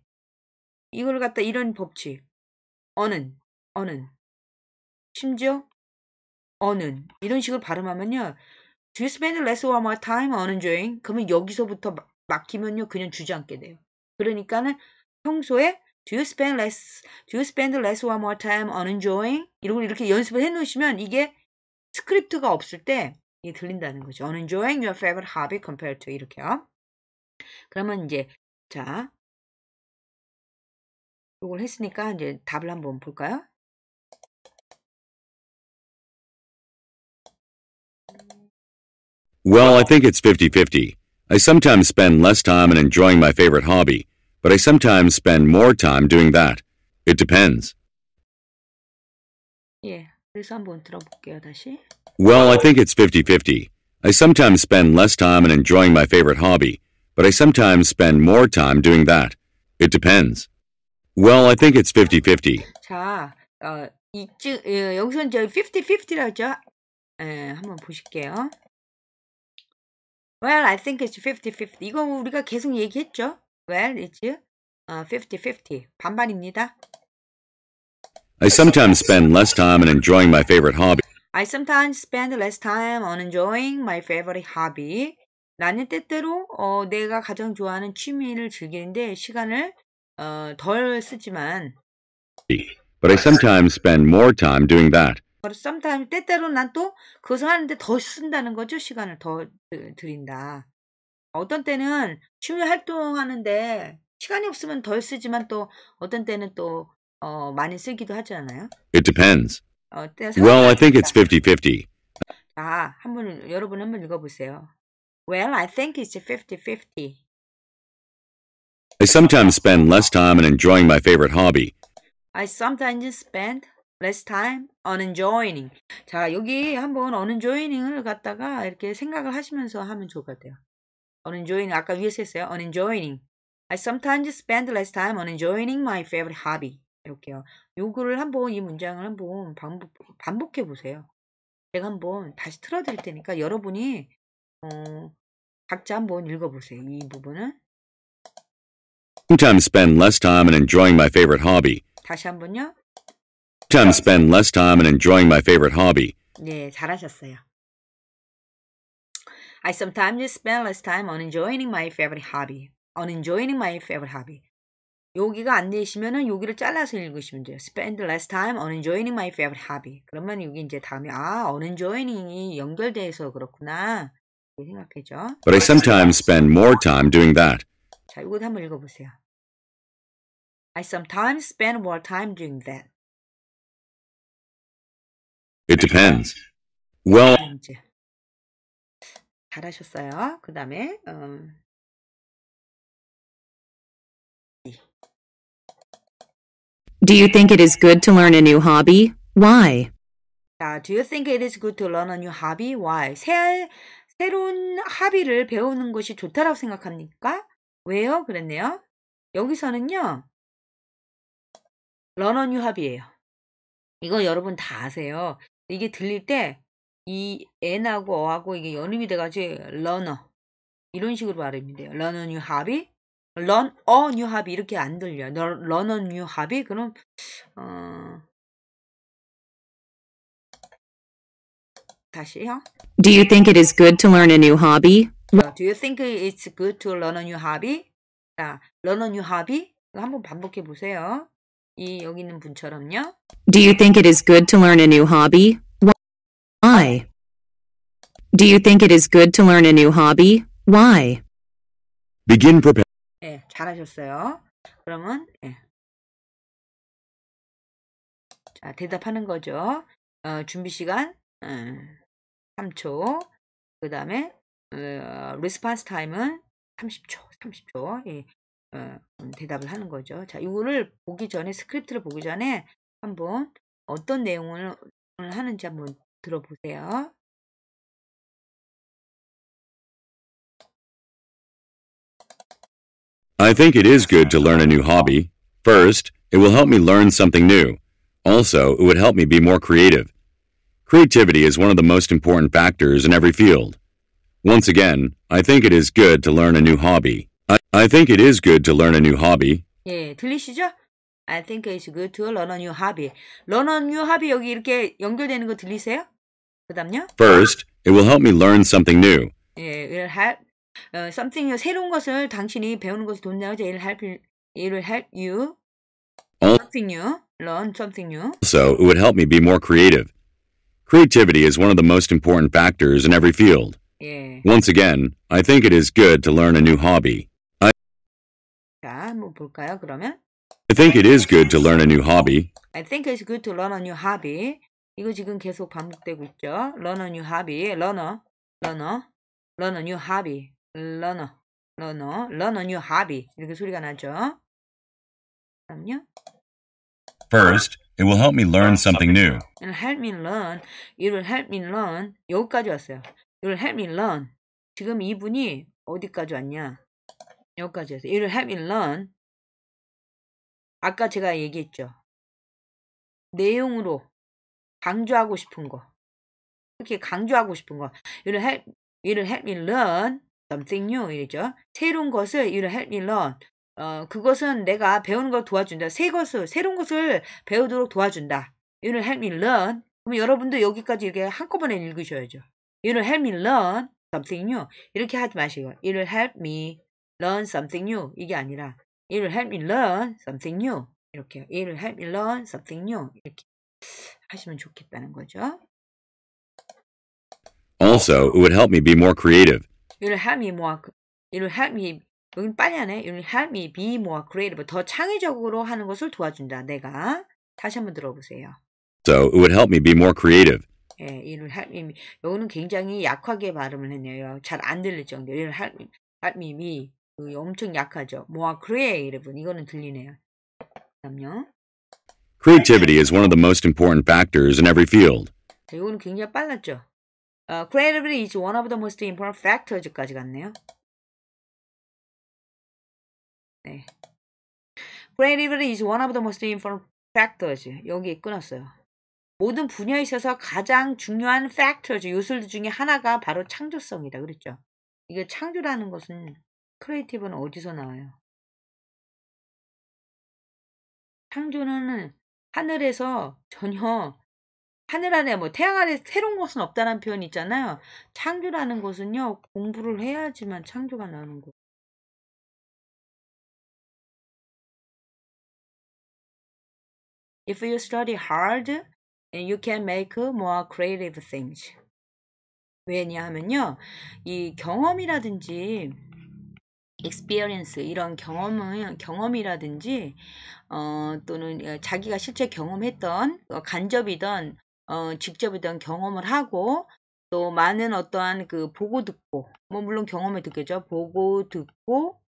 S2: 이걸 갖다 이런 법칙 언은 언은 심지어 어는 이런 식으로 발음하면요. Do you spend less or more time on enjoying? 그러면 여기서부터 막히면요. 그냥 주저앉게 돼요. 그러니까는 평소에 Do you spend less, do you spend less or more time on enjoying? 이러고 이렇게 연습을 해 놓으시면 이게 스크립트가 없을 때 이게 들린다는 거죠. On enjoying your favorite hobby compared to 이렇게요. 그러면 이제 자
S1: 이걸 했으니까 이제 답을 한번 볼까요? Well, I think it's 50 50.
S3: I sometimes spend less time in enjoying my favorite hobby, but I sometimes spend more time doing that. It depends.
S2: 한번 들어볼게요, 다시.
S3: Well, I think it's 50 50. I sometimes spend less time in enjoying my favorite hobby, but I sometimes spend more time doing that. It depends. Well, I think it's 50 50.
S2: 자, 어, 이쯤, 어, 여기서 이제 50-50라죠? 한번 보실게요. Well, I think it's 50-50. 이건 우리가 계속 얘기했죠? Well, it's uh, 50-50. 반반입니다.
S3: I sometimes spend less time on enjoying my favorite hobby.
S2: I sometimes spend less time on enjoying my favorite hobby. 나는 때때로 어, 내가 가장 좋아하는 취미를 즐기는데 시간을 어, 덜 쓰지만
S3: But I sometimes spend more time doing that.
S2: sometimes 때때로 난 또 그것을 하는데 더 쓴다는 거죠. 시간을 더 드린다. 어떤 때는 취미 활동하는데 시간이 없으면 덜 쓰지만 또 어떤 때는 또 어, 많이 쓰기도 하잖아요.
S3: It depends.
S2: 어, well,
S3: I think it's 50-50.
S2: 아, 한번 여러분 한번 읽어 보세요. Well, I think it's 50-50.
S3: I sometimes spend less time in enjoying my favorite hobby.
S2: I sometimes spend less time on joining. 자, 여기 한번 on joining을 갖다가 이렇게 생각을 하시면서 하면 좋을 것 같아요. on joining 아까 위에서 했어요. on joining. I sometimes spend less time on joining my favorite hobby. 이렇게요. 요거를 한번 이 문장을 한번 반복 반복해 보세요. 제가 한번 다시 틀어 드릴 테니까 여러분이 어, 각자 한번 읽어 보세요. 이 부분은
S1: Sometimes spend less time on enjoying my
S3: favorite hobby.
S2: 다시 한번요.
S3: time to spend less time and enjoying my favorite hobby.
S2: 네, 잘하셨어요. I sometimes spend less time on enjoying my favorite hobby. On enjoying my favorite hobby. 여기가 안 되시면은 여기를 잘라서 읽으시면 돼요. Spend less time on enjoying my favorite hobby. 그러면 여기 이제 다음에 아, on enjoying이 연결돼서 그렇구나. 이렇게 생각해죠.
S3: But I sometimes
S1: spend more time doing that.
S2: 자, 이것도 한번 읽어보세요. I sometimes spend more time doing that.
S1: It depends. Well, 이제
S2: 잘하셨어요. 그 다음에
S1: 음,
S4: Do you think it is good to learn a new hobby? Why?
S2: 자, do you think it is good to learn a new hobby? Why? 새, 새로운 합의를 배우는 것이 좋다라고 생각합니까? 왜요? 그랬네요. 여기서는요. learn a new hobby예요. 이거 여러분 다 아세요. 이게 들릴 때이 n하고 어하고 이게 연음이 돼가지고 러너 이런 식으로 발음이 돼요. 러너 뉴 합이 런어뉴 합이 이렇게 안 들려. 러너 뉴 합이 그럼 어 다시요.
S4: Do you think it is good to learn a new hobby?
S2: Do you think it's good to learn a new hobby? 자, learn a new hobby 한번 반복해 보세요. 이 여기 있는 분처럼요.
S4: Do you think it is good to learn a new hobby? Why? Do you think it is good to learn a new hobby? Why? Begin prepare.
S2: 예, 잘하셨어요. 그러면 예. 자, 대답하는 거죠. 어, 준비 시간 음, 3초. 그 다음에 어, 리스판스 타임은 30초, 30초. 예. 대답을 하는 거죠. 자, 이거를 보기 전에 스크립트를 보기 전에 한번 어떤 내용을 하는지 한번
S1: 들어보세요. I think it is good to learn a new hobby. First,
S3: it will help me learn something new. Also, it would help me be more creative. Creativity is one of the most important factors in every field. Once again, I think it is good to learn a new hobby. I think it is good to learn a new hobby.
S2: 예, 들리시죠? I think it's good to learn a new hobby. Learn a new hobby 여기 이렇게 연결되는 거 들리세요? 그다음요?
S3: First, it will help me learn something new.
S2: 예, will help uh, something 새로운 것을 당신이 배우는 것을 돕냐고 제일 help it will help you oh. something new, learn something new.
S3: So, it would help me be more creative. Creativity is one of the most important factors in every field. Yeah. Once again, I think it is good to learn a new hobby.
S2: 한번 볼까요? 그러면
S3: I think it is good to learn a new hobby.
S2: I think it's good to learn a new hobby. 이거 지금 계속 반복되고 있죠. learn a new hobby. learner, learner, learn a new hobby. learner, learner, learn a new hobby. 이렇게 소리가 나죠. 그럼요.
S3: First, it will help me learn something new.
S2: It'll help me learn. It'll help me learn. 여기까지 왔어요. It'll help me learn. 지금 이분이 어디까지 왔냐? 여기까지 왔어요. It'll help me learn. 아까 제가 얘기했죠. 내용으로 강조하고 싶은 거. 특히 강조하고 싶은 거. It'll help, it'll help me learn something new. 이랬죠. 새로운 것을 it'll help me learn. 어, 그것은 내가 배우는 걸 도와준다. 새 것을, 새로운 것을 배우도록 도와준다. It'll help me learn. 그럼 여러분도 여기까지 이렇게 한꺼번에 읽으셔야죠. It'll help me learn something new. 이렇게 하지 마시고. It'll help me learn something new. 이게 아니라 It will help you learn something new. 이렇게 It will help you learn something new. 이렇게 하시면 좋겠다는 거죠.
S3: Also, it would help me be more creative.
S2: It will help me more. It will help me. 여긴 빨리 하네. It will help me be more creative. 더 창의적으로 하는 것을 도와준다. 내가 다시 한번 들어보세요.
S3: So it would help me be more creative.
S2: 예, it will help me. 요거는 굉장히 약하게 발음을 했네요. 잘 안 들릴 정도로. It will help me, help me be 엄청 약하죠. More creative. 이거는 들리네요. 그럼요.
S3: Creativity is one of the most important factors in every field.
S2: 자, 이거는 굉장히 빨랐죠. Uh, creativity is one of the most important factors까지 갔네요. 네. Creativity is one of the most important factors. 여기 끊었어요. 모든 분야에 있어서 가장 중요한 factors, 요술 중에 하나가 바로 창조성이다. 그랬죠. 이게 창조라는 것은 크리에이티브는 어디서 나와요? 창조는 하늘에서 전혀 하늘 안에 뭐 태양 아래 새로운 것은 없다는 표현이 있잖아요. 창조라는 것은요. 공부를 해야지만 창조가 나오는 거예요. If you study hard, you can make more creative things. 왜냐하면요. 이 경험이라든지 experience 이런 경험은 경험이라든지 어, 또는 예, 자기가 실제 경험했던 어, 간접이던 어, 직접이던 경험을 하고 또 많은 어떠한 그 보고 듣고 뭐 물론 경험에 듣겠죠 보고 듣고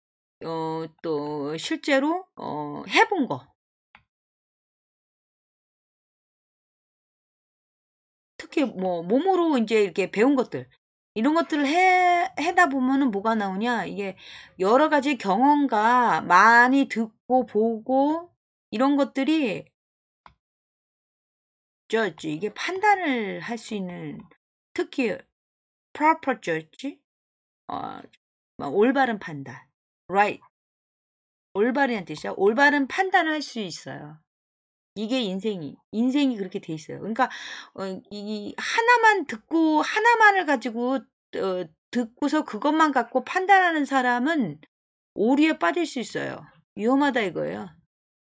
S2: 어, 또 실제로 어, 해본 거
S1: 특히 뭐
S2: 몸으로 이제 이렇게 배운 것들 이런 것들을 해, 해다 보면은 뭐가 나오냐? 이게 여러 가지 경험과 많이 듣고 보고 이런 것들이 j u 이게 판단을 할 수 있는 특히 proper judge 어, 올바른 판단 right 올바른 뜻이야 올바른 판단을 할 수 있어요. 이게 인생이 인생이 그렇게 돼 있어요. 그러니까 어, 이 하나만 듣고 하나만을 가지고 어, 듣고서 그것만 갖고 판단하는 사람은 오류에 빠질 수 있어요. 위험하다 이거예요.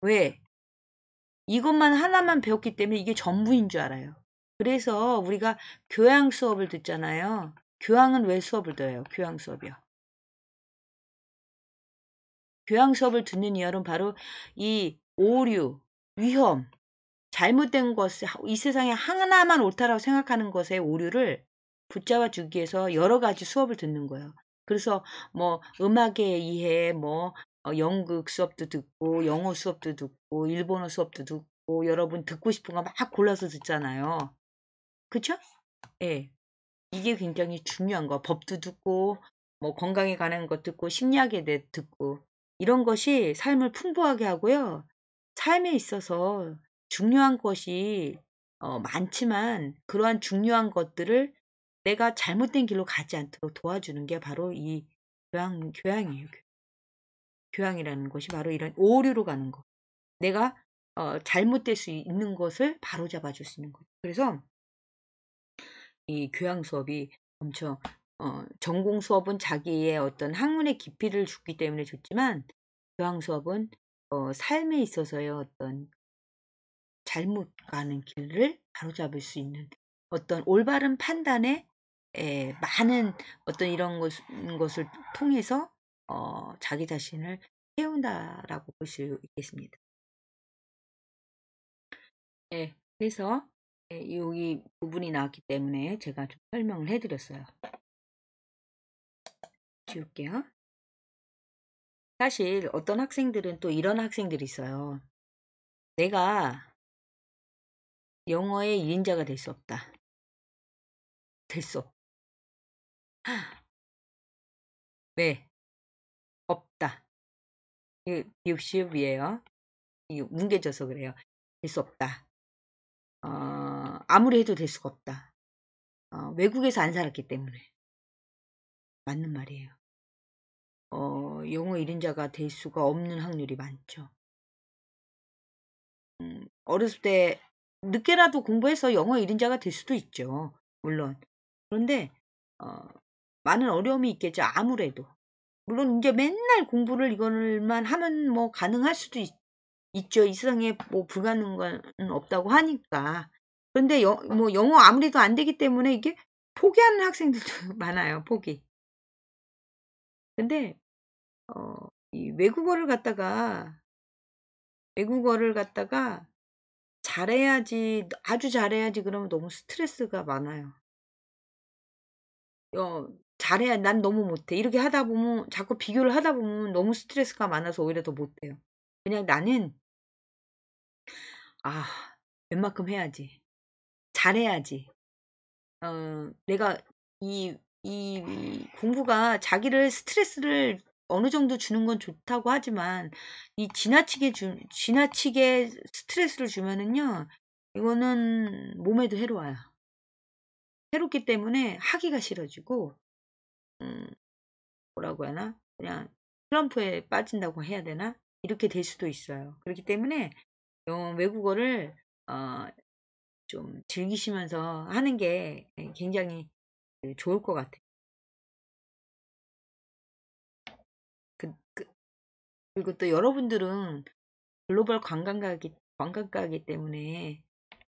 S2: 왜? 이것만 하나만 배웠기 때문에 이게 전부인 줄 알아요. 그래서 우리가 교양 수업을 듣잖아요. 교양은 왜 수업을 들어요? 교양 수업이요. 교양 수업을 듣는 이유는 바로 이 오류, 위험, 잘못된 것을 이 세상에 하나만 옳다라고 생각하는 것의 오류를 붙잡아 주기 위해서 여러 가지 수업을 듣는 거예요. 그래서 뭐 음악에 의해 뭐 어, 연극 수업도 듣고 영어 수업도 듣고 일본어 수업도 듣고 여러분 듣고 싶은 거 막 골라서 듣잖아요. 그쵸? 예. 이게 굉장히 중요한 거. 법도 듣고 뭐 건강에 관한 것 듣고 심리학에 대해 듣고 이런 것이 삶을 풍부하게 하고요. 삶에 있어서 중요한 것이 어 많지만 그러한 중요한 것들을 내가 잘못된 길로 가지 않도록 도와주는 게 바로 이 교양, 교양이에요. 교양이라는 것이 바로 이런 오류로 가는 것. 내가 어, 잘못될 수 있는 것을 바로잡아 줄 수 있는 것. 그래서 이 교양 수업이 엄청 어, 전공 수업은 자기의 어떤 학문의 깊이를 주기 때문에 좋지만 교양 수업은 어, 삶에 있어서의 어떤 잘못 가는 길을 바로잡을 수 있는 어떤 올바른 판단에 에, 많은 어떤 이런 것, 것을 통해서 어, 자기 자신을 세운다라고 볼 수 있겠습니다.
S1: 예, 그래서 예, 여기 부분이 나왔기 때문에 제가 좀 설명을 해드렸어요. 지울게요. 사실 어떤 학생들은 또 이런 학생들이 있어요. 내가 영어의 2인자가 될 수 없다. 됐어. 왜? 네. 없다. 이게 육십이에요. 이게 뭉개져서 그래요. 될 수 없다. 어, 아무리 해도 될 수가 없다. 어, 외국에서 안 살았기 때문에. 맞는 말이에요.
S2: 어, 영어 1인자가 될 수가 없는 확률이 많죠. 음, 어렸을 때 늦게라도 공부해서 영어 1인자가 될 수도 있죠. 물론. 그런데 어, 많은 어려움이 있겠죠. 아무래도. 물론 이제 맨날 공부를 이거만 하면 뭐 가능할 수도 있, 있죠. 이 세상에 뭐불가능은 없다고 하니까. 그런데 여, 뭐 영어 아무래도 안 되기 때문에 이게 포기하는 학생들도 많아요. 포기. 근데 어, 이 외국어를 갖다가 외국어를 갖다가 잘해야지 아주 잘해야지 그러면 너무 스트레스가 많아요. 어 잘해야 난 너무 못해. 이렇게 하다 보면 자꾸 비교를 하다 보면 너무 스트레스가 많아서 오히려 더 못해요. 그냥 나는 '아 웬만큼 해야지. 잘해야지. 어 내가 이 이, 음. 공부가 자기를 스트레스를 어느 정도 주는 건 좋다고 하지만 이 지나치게 주, 지나치게 스트레스를 주면은요 이거는 몸에도 해로워요. 해롭기 때문에 하기가 싫어지고 음, 뭐라고 하나 그냥 트럼프에 빠진다고 해야 되나 이렇게 될 수도 있어요. 그렇기 때문에 어, 외국어를 어, 좀 즐기시면서 하는 게
S1: 굉장히 예, 좋을 것 같아요.
S2: 그, 그, 리고또 여러분들은 글로벌 관광가기, 관광가기 때문에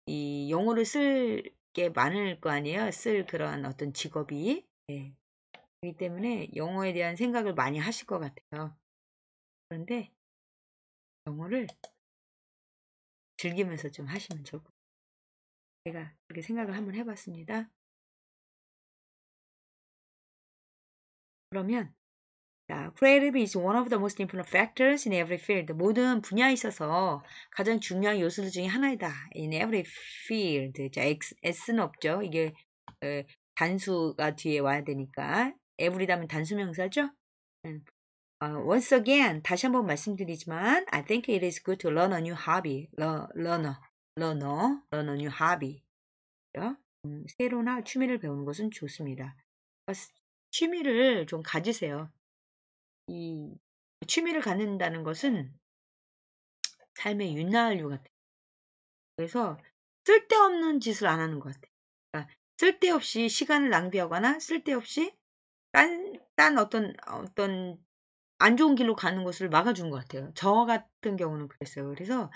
S2: 이 영어를 쓸 게 많을 거 아니에요. 쓸 그런 어떤 직업이. 네. 그렇기 때문에 영어에 대한 생각을 많이 하실 것 같아요. 그런데 영어를
S1: 즐기면서 좀 하시면 좋을 것 같아요. 제가 그렇게 생각을 한번 해봤습니다. 그러면
S2: 자, creative is one of the most important factors in every field. 모든 분야에 있어서 가장 중요한 요소들 중에 하나이다. In every field. 자, X, S는 없죠. 이게 에, 단수가 뒤에 와야 되니까. every 다음은 단수 명사죠. 음. Uh, once again, 다시 한번 말씀드리지만, I think it is good to learn a new hobby. Le, learner, learner, learn a new hobby. 음, 새로운 취미를 배우는 것은 좋습니다. But 취미를 좀 가지세요. 이 음. 취미를 갖는다는 것은 삶의 윤활유 같아요. 그래서 쓸데없는 짓을 안 하는 것 같아요. 그러니까 쓸데없이 시간을 낭비하거나 쓸데없이 딴, 딴 어떤 어떤 안 좋은 길로 가는 것을 막아준 것 같아요. 저 같은 경우는 그랬어요. 그래서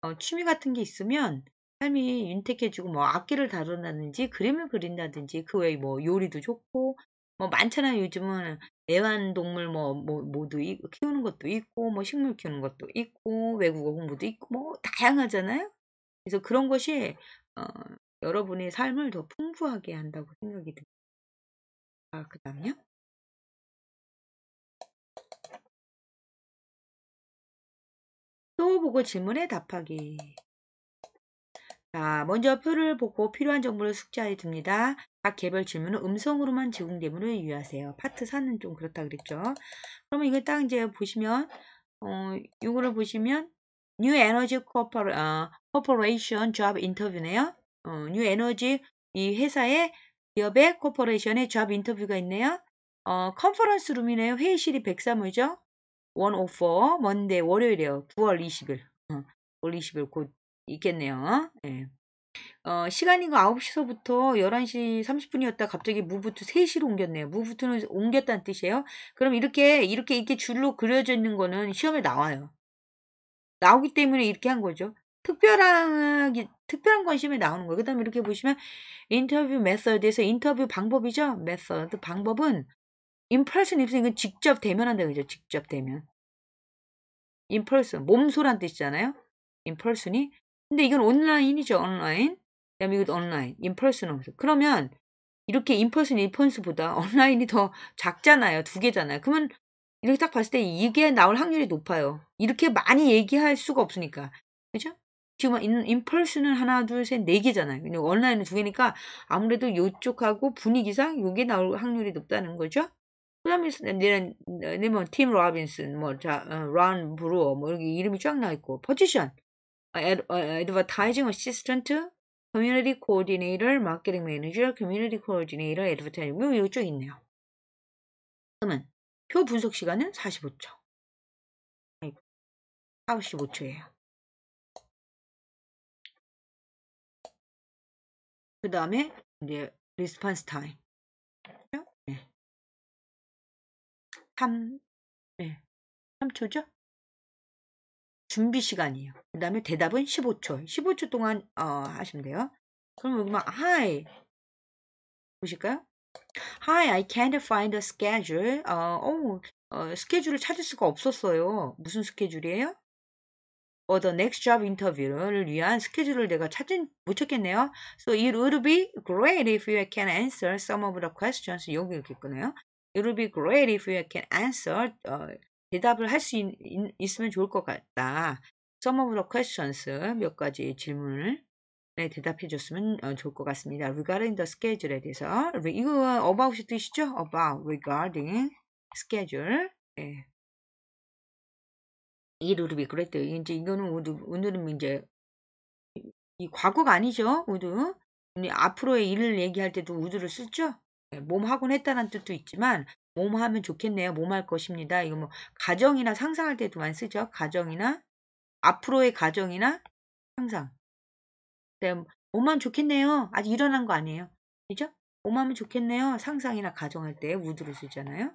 S2: 어, 취미 같은 게 있으면 삶이 윤택해지고 뭐 악기를 다룬다든지 그림을 그린다든지 그 외에 뭐 요리도 좋고 뭐 많잖아요. 요즘은 애완동물 뭐, 뭐 모두 키우는 것도 있고 뭐 식물 키우는 것도 있고 외국어 공부도 있고 뭐 다양하잖아요. 그래서 그런 것이 어, 여러분의 삶을 더 풍부하게
S1: 한다고 생각이 듭니다. 아, 그 다음요. 또 보고 질문에 답하기.
S2: 자, 먼저 표를 보고 필요한 정보를 숙지하여 둡니다. 각 개별 질문은 음성으로만 제공됨으로 유의하세요. 파트 4는 좀 그렇다 그랬죠. 그러면 이거 딱 이제 보시면 어, 이거를 보시면 New Energy 어, Corporation Job Interview네요. 어, New Energy 이 회사의 기업의 코퍼레이션의 job 인터뷰가 있네요. 어, 컨퍼런스 룸이네요. 회의실이 103호죠. 104, 먼데 월요일이에요. 9월 20일. 어, 9월 20일 곧 있겠네요. 예. 어 시간이 9시0부터 그 11시 3 0분이었다 갑자기 무 o v 3시로 옮겼네요. 무 o v 는 옮겼다는 뜻이에요. 그럼 이렇게 이렇게 이렇게 줄로 그려져 있는 거는 시험에 나와요. 나오기 때문에 이렇게 한 거죠. 특별한 특별한 관심에 나오는 거예요. 그다음에 이렇게 보시면 인터뷰 메서드에서 인터뷰 방법이죠. 메서드 방법은 인펄슨 입선 이건 직접 대면한다 그죠? 직접 대면. 인펄슨 몸소란 뜻이잖아요. 인펄슨이 근데 이건 온라인이죠. 온라인. 대한민국도 온라인. 인펄스는 없어. 그러면 이렇게 인펄스는 인펄스보다 온라인이 더 작잖아요. 두 개잖아요. 그러면 이렇게 딱 봤을 때 이게 나올 확률이 높아요. 이렇게 많이 얘기할 수가 없으니까. 그죠? 지금 인, 펄스는 하나, 둘, 셋, 네 개잖아요. 근데 온라인은 두 개니까 아무래도 이쪽하고 분위기상 이게 나올 확률이 높다는 거죠. 그 다음에 내는 뭐팀 로빈슨, 뭐, 자, 어, 런 브루어, 뭐, 이렇게 이름이 쫙 나있고, 포지션. advertising assistant, community coordinator, marketing manager, community coordinator, advertising 요, 요쪽 있네요. 그러면 표 분석
S1: 시간은 45초. 아이고, 45초예요. 그 다음에 이제 리스판스 타임. 네. 3, 네. 3초죠? 준비 시간이에요. 그 다음에 대답은
S2: 15초. 15초 동안 어, 하시면 돼요. 그럼 여기 막 Hi. 보실까요? Hi, I can't find a schedule. 어, 오, 어, 스케줄을 찾을 수가 없었어요. 무슨 스케줄이에요? for the next job interview를 위한 스케줄을 내가 찾은 못 찾겠네요. So it would be great if you can answer some of the questions. 여기 이렇게 있네요. It would be great if you can answer uh, 대답을 할 수 있으면 좋을 것 같다. Some of the questions 몇 가지 질문을 네, 대답해 줬으면 어, 좋을 것 같습니다. Regarding the schedule에 대해서 이거 about이 뜻이죠? About regarding schedule 네. 이 루룹이 그랬대요. 이제 이거는 우드, 오늘은 이제 이 과거가 아니죠. 우드 앞으로의 일을 얘기할 때도 우드를 쓰죠. 예, 몸 학원 했다는 뜻도 있지만 뭐뭐하면 좋겠네요. 뭐할 것입니다. 이거 뭐 가정이나 상상할 때도 많이 쓰죠. 가정이나 앞으로의 가정이나 상상. 네, 뭐만 좋겠네요. 아직 일어난 거 아니에요. 그죠? 뭐하면 좋겠네요. 상상이나 가정할 때 우드를 쓰잖아요.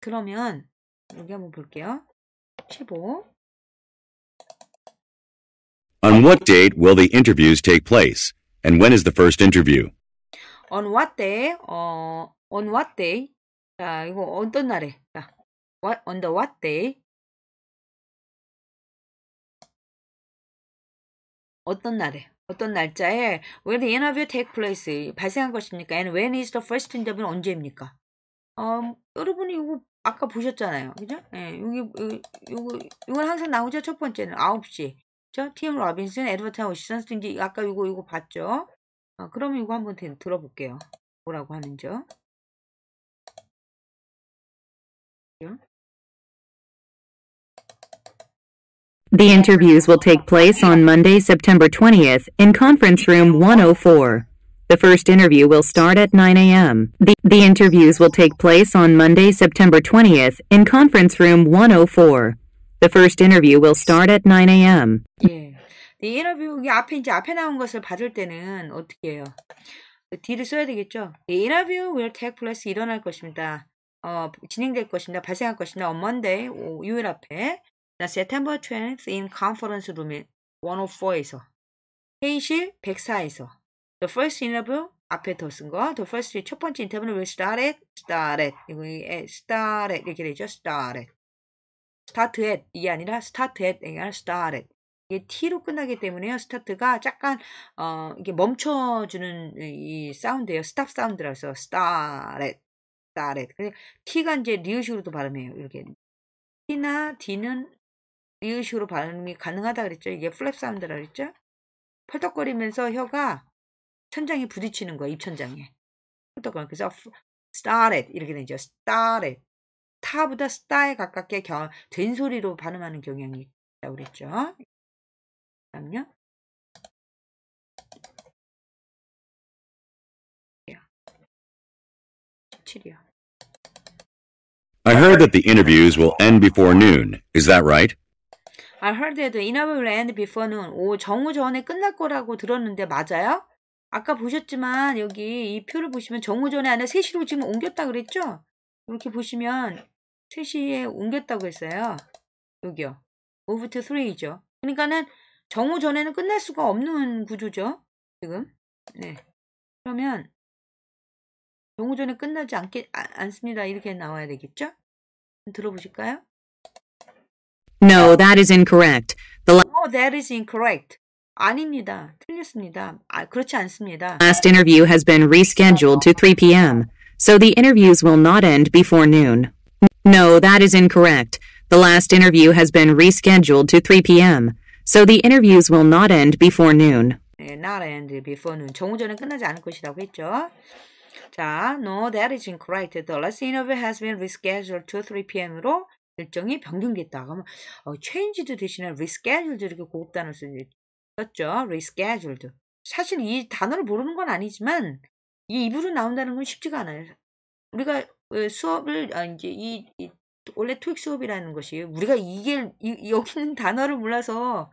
S2: 그러면 여기 한번 볼게요. 15.
S1: On what date will the interviews take place? And when is the first interview?
S2: on what day? 어, on what day? 자, 이거 어떤 날에? 자, what, on the what day? 어떤 날에? 어떤 날짜에 when the interview take place 발생한 것입니까? and when is the first i n t e r v i e w 언제입니까? 어, 여러분이 이거 아까 보셨잖아요. 그죠? 예, 여기, 여기, 이건 항상 나오죠? 첫 번째는 9시. 저, 팀 로빈슨, 에드워하워 시선스, 이 아까 이거, 이거 봤죠? 아, 그럼 이거 한번 들어볼게요. 뭐라고 하는지요?
S4: The interviews will take place on Monday, September 20th in conference room 104. The first interview will start at 9 a.m. The, the interviews will take place on Monday, September 20th in conference room 104. The first interview will start at 9 a.m. Yeah.
S2: 네, 인터뷰 앞에 이제 앞에 나온 것을 받을 때는 어떻게 해요? d를 써야 되겠죠. The interview will take place 일어날 것입니다. 어, 진행될 것입니다. 발생할 것입니다. On Monday, 오, 유일 앞에. September 20th in conference room 104에서. 회의실 104에서. The first interview 앞에 더 쓴 거. The first 첫 번째 인터뷰는 will start at, start at. 이거 start at 이렇게 되죠. start at. start at 이게 아니라 start at 이게 아니라 start at. 이게 T로 끝나기 때문에요. 스타트가 약간 어, 이게 멈춰주는 이 사운드예요. 스탑 사운드라서 스타렛 스타렛. 티가 이제 리으식으로도 발음해요. 이렇게 T나 D는 리으식으로 발음이 가능하다 그랬죠. 이게 플랩 사운드라 그랬죠. 펄떡거리면서 혀가 천장에 부딪히는 거야. 입천장에. 펄떡거리 그래서 스타렛 이렇게 되죠. 스타렛. 타보다 스타에 가깝게 된 소리로 발음하는 경향이 있다고 그랬죠. 잠깐만요.
S1: I heard that the interviews will end before noon. Is that right?
S2: I heard that the interview will end before noon. 오, 정오 전에 끝날 거라고 들었는데 맞아요? 아까 보셨지만 여기 이 표를 보시면 정오 전에 안에 3시로 지금 옮겼다 그랬죠? 이렇게 보시면 3시에 옮겼다고 했어요. 여기요. move to 3이죠. 그러니까는 정오 전에는 끝날 수가 없는 구조죠. 지금. 네. 그러면 정오 전에 끝나지 않게, 아, 않습니다. 이렇게 나와야 되겠죠? 들어보실까요?
S4: No, that is incorrect. The no,
S2: that is incorrect. 아닙니다. 틀렸습니다. 아, 그렇지 않습니다.
S4: Last interview has been rescheduled to 3 p.m. So the interviews will not end before noon. No, that is incorrect. The last interview has been rescheduled to 3 p.m. So the interviews will not end before noon.
S2: Not end before noon. 정오전은 끝나지 않을 것이라고 했죠. 자, no, that is incorrect. The last interview has been rescheduled to 3 p.m.으로 일정이 변경됐다. 그러면 어, changed 대신에 rescheduled 이렇게 고급 단어 썼죠. rescheduled. 사실 이 단어를 모르는 건 아니지만 이 입으로 나온다는 건 쉽지가 않아요. 우리가 수업을 아, 이제 이, 이 원래 토익 수업이라는 것이 우리가 이게 이, 여기 있는 단어를 몰라서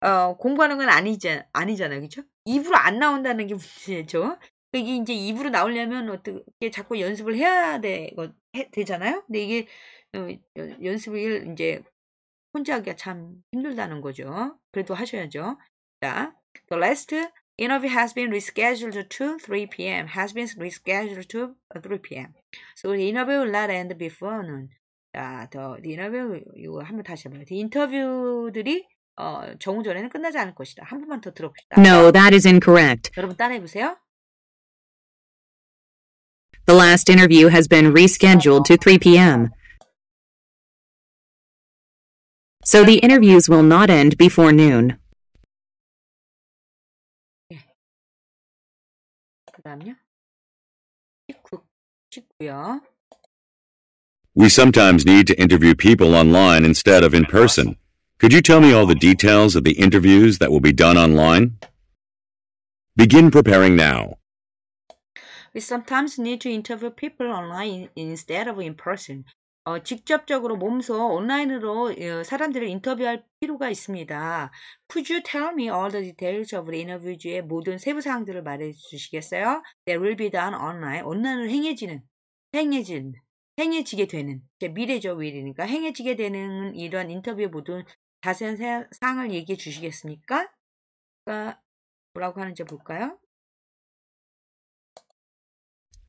S2: 어, 공부하는 건 아니지, 아니잖아요. 그죠? 입으로 안 나온다는 게 문제죠. 이게 이제 입으로 나오려면 어떻게 자꾸 연습을 해야 되, 해, 되잖아요. 근데 이게 어, 연습을 이제 혼자 하기가 참 힘들다는 거죠. 그래도 하셔야죠. 자, the last interview has been rescheduled to 3 p.m. has been rescheduled to 3 p.m. So the interview will not end before noon. 자, the, the interview 이거 한번 다시 해봐요. The interview들이 끝나지 않을 것이다. 한 번만 더 들어봅시다. No,
S4: that is incorrect. 여러분 The last interview has been rescheduled
S1: to 3 p.m. So the interviews will not end before noon. 19, We sometimes need to interview people online instead of in person. Could you tell
S3: me all the details of the interviews that will be done online? Begin preparing
S1: now.
S2: We sometimes need to interview people online instead of in person. 어, 직접적으로 몸소 온라인으로 어, 사람들을 인터뷰할 필요가 있습니다. Could you tell me all the details of the interview 모든 세부 사항들을 말해 주시겠어요? They will be done online. 온라인으로 행해지는, 행해진, 행해지게 되는. 미래적 will이니까 행해지게 되는 이런 인터뷰의 모든 자세한 사항을 얘기해 주시겠습니까? 그러니까 뭐라고 하는지 볼까요?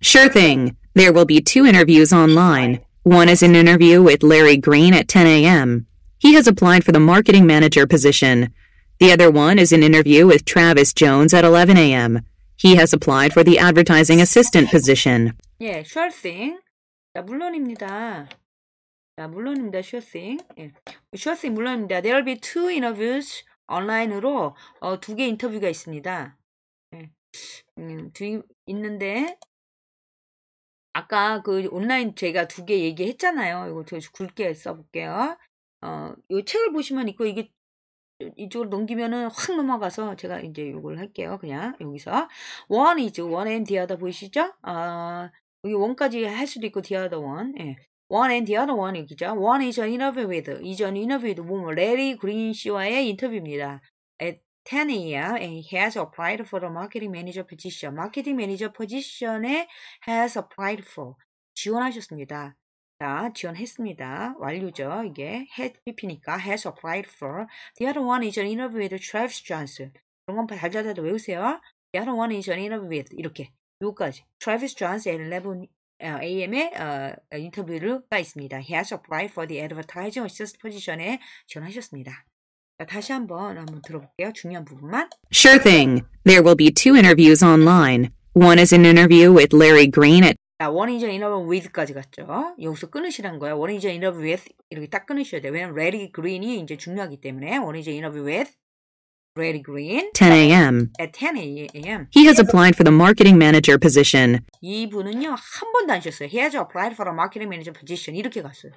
S4: Sure thing. There will be two interviews online. One is an interview with Larry Green at 10 a.m. He has applied for the marketing manager position. The other one is an interview with Travis Jones at 11 a.m. He has applied for the advertising assistant position.
S2: yeah, sure thing. 자, 물론입니다. 자, 물론입니다. Sure thing. 예. Sure thing 물론입니다. There'll be two interviews online으로 어, 두개 인터뷰가 있습니다. 예. 음, 두, 있는데 아까 그 온라인 제가 두 개 얘기했잖아요. 이거 저 굵게 써볼게요. 어, 이 책을 보시면 있고 이게 이쪽으로 넘기면은 확 넘어가서 제가 이제 이걸 할게요. 그냥 여기서 원이죠. 원앤 디아더 보이시죠? 아 여기 원까지 할 수도 있고 디아더 원. 예. One and the other one이죠. One is an interview with. is an interview with woman. 레리 그린 씨와의 인터뷰입니다. At 10 a.m. and has applied for the marketing manager position. 마케팅 매니저 포지션에 has applied for. 지원하셨습니다. 자, 지원했습니다. 완료죠. 이게 had PP니까 has applied for. The other one is an interview with Travis Johnson. 이런 건 잘잘잘 외우세요. The other one is an interview with. 이렇게. 요까지. Travis Johnson 11 AM의 인터뷰를 바 있습니다. He has applied for the advertising assistant position에 지원하셨습니다. 다시 한번 한번 들어볼게요. 중요한 부분만.
S4: Sure thing. There will be two interviews online. One is an interview with Larry Green at
S2: 자, one is an interview with까지 갔죠. 여기서 끊으시란 거예요. One is an interview with 이렇게 딱 끊으셔야 돼요. 왜냐면 Larry Green이 이제 중요하기 때문에 one is an interview with Red Green 10 a.m. at 10 a.m.
S4: He has applied for the marketing manager position.
S2: 이분은요 한 번도 안 쉬었어요. He has applied for a marketing manager position 이렇게 갔어요.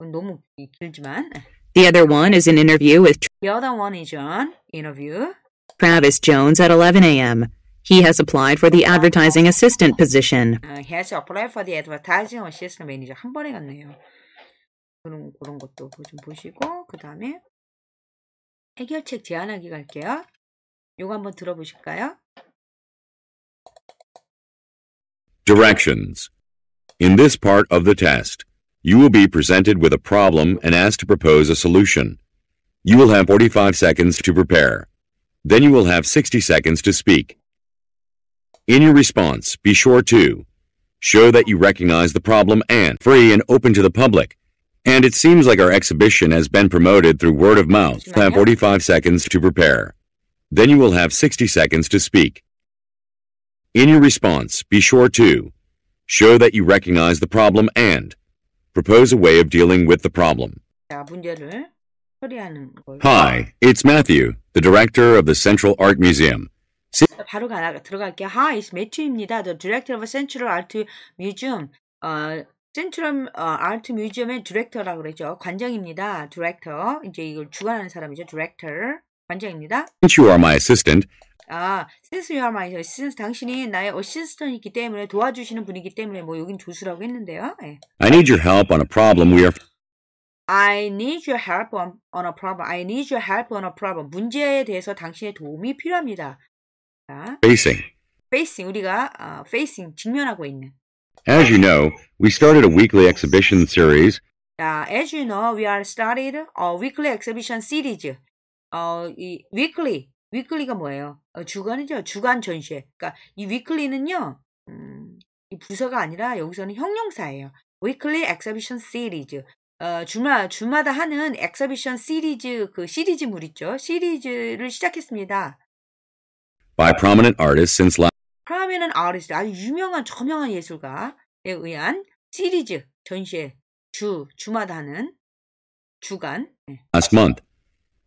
S2: 너무 길지만.
S4: The other one is an interview with.
S2: The other one is an interview.
S4: Travis Jones at 11 a.m. He has applied for the advertising assistant position.
S2: Uh, he has applied for the advertising assistant manager 한 번에 갔네요. 그런 그런 것도 좀 보시고 그 다음에. 해결책 제안하기 갈게요. 요거 한번 들어보실까요?
S1: Directions In this part of the
S3: test, you will be presented with a problem and asked to propose a solution. You will have 45 seconds to prepare. Then you will have 60 seconds to speak. In your response, be sure to show that you recognize the problem and free and open to the public. And it seems like our exhibition has been promoted through word of mouth. Have 45 seconds to prepare. Then you will have 60 seconds to speak. In your response, be sure to show that you recognize the problem and propose a way of dealing with the problem. Hi, it's Matthew, the director of the Central Art Museum.
S2: 바로 가, 들어갈게요. Hi, it's Matthew입니다. The director of Central Art Museum. Uh, 센트럴 아트 뮤지엄의 디렉터라고 그랬죠. 관장입니다. 디렉터. 이제 이걸 주관하는 사람이죠. 디렉터. 관장입니다.
S3: Since you are my assistant.
S2: 아, since you are my assistant. 당신이 나의 어시스턴이기 때문에 도와주시는 분이기 때문에 뭐 여긴 조수라고 했는데요. 예.
S3: I need your help on a problem we are
S2: I need your help on, on a problem. I need your help on a problem. 문제에 대해서 당신의 도움이 필요합니다. 자, facing. facing 우리가 어, facing 직면하고 있는
S3: As you know, we started a weekly exhibition series.
S2: Uh, as you know, we are started a weekly exhibition series. 어, weekly, weekly가 뭐예요? 주간이죠. 주간 전시회. 그러니까 이 weekly는요, 음, 이 부서가 아니라 여기서는 형용사예요. weekly exhibition series. 어, 주마, 주마다 하는 exhibition series, 그 시리즈물 있죠. 시리즈를 시작했습니다.
S3: By prominent artists since last
S2: 파라메는 아우리스 아주 유명한 저명한 예술가에 의한 시리즈 전시회 주 주마다 하는 주간 last month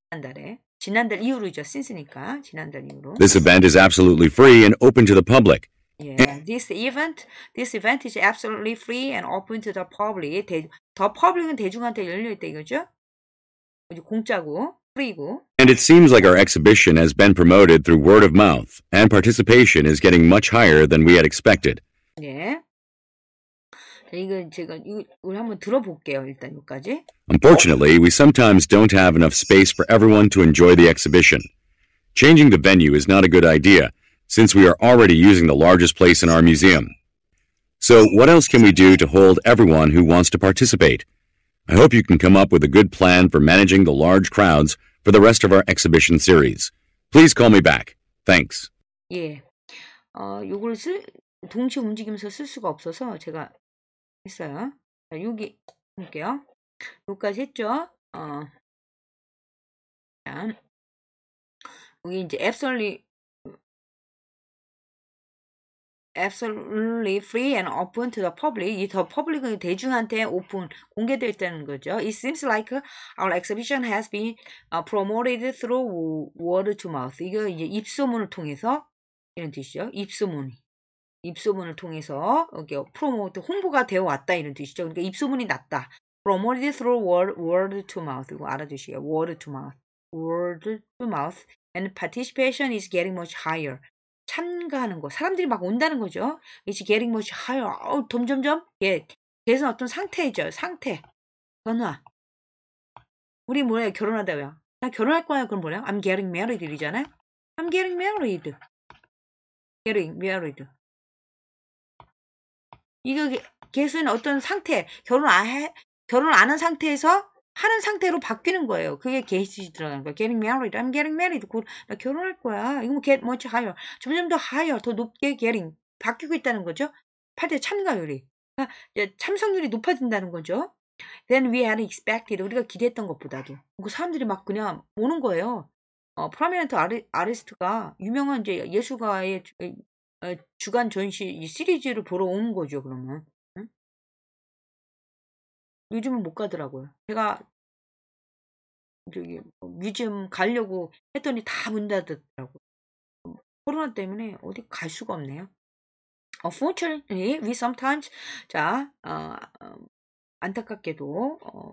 S2: 지난달에 지난달 이후로 이제 since니까 지난달 이후로 This event
S3: is absolutely free and open to
S2: the public. Yeah, this event, this event is absolutely free and open to the public. 대, the public은 대중한테 열려 있다 이거죠? 공짜고. And
S3: it seems like our exhibition has been promoted through word of mouth, and participation is getting much higher than we had expected.
S2: Yeah. Unfortunately,
S3: we sometimes don't have enough space for everyone to enjoy the exhibition. Changing the venue is not a good idea, since we are already using the largest place in our museum. So what else can we do to hold everyone who wants to participate? I hope you can come up with a good plan for managing the large crowds for the rest of our exhibition series. Please call me back. Thanks.
S2: 예. 어, 요걸 쓸, 동시움직임면서쓸 수가 없어서 제가 했어요. 자, 여기 볼게요. 여기까지 했죠? 어.
S1: 자. 여기 이제 앱설리
S2: absolutely free and open to the public. 이 the p u b l i c 대중한테 오픈, 공개될 때는 거죠. It seems like our exhibition has been promoted through word to mouth. 이거 이제 입소문을 통해서 이런 뜻이죠. 입소문. 입소문을 통해서 여기 프로모트 홍보가 되어 왔다 이런 뜻이죠. 그러니까 입소문이 났다. promoted through word, word to mouth. 이거 알아두시게요 word to mouth. word to mouth. and participation is getting much higher. 참가하는 거 사람들이 막 온다는 거죠. It's getting much higher. 점점점 예, 계속 어떤 상태죠. 상태 변화. 우리 뭐예요? 결혼하다왜요나 결혼할 거야. 그럼 뭐래요? I'm getting married 이잖아요. I'm getting married. getting married. 이거 개수는 어떤 상태 결혼 안 아, 해, 결혼 안 한 상태에서 하는 상태로 바뀌는 거예요. 그게 g 시 t 이 들어간 거예요. getting married, I'm getting married. 곧, 나 결혼할 거야. 이거 뭐 get much higher. 점점 더 higher, 더 높게 getting. 바뀌고 있다는 거죠. 8대 참가율이. 아, 참석률이 높아진다는 거죠. Then we had expected. 우리가 기대했던 것보다도. 그 사람들이 막 그냥 오는 거예요. 어, 프라미넌트 아리, 아리스트가 유명한 이제 예술가의 어, 주간 전시 시리즈를 보러 온 거죠, 그러면.
S1: 요즘은 못 가더라고요. 제가 저기 뭐 뮤지엄
S2: 가려고 했더니 다 문 닫았더라고요. 코로나 때문에 어디 갈 수가 없네요. Unfortunately, we sometimes 자 어, 어 안타깝게도 어,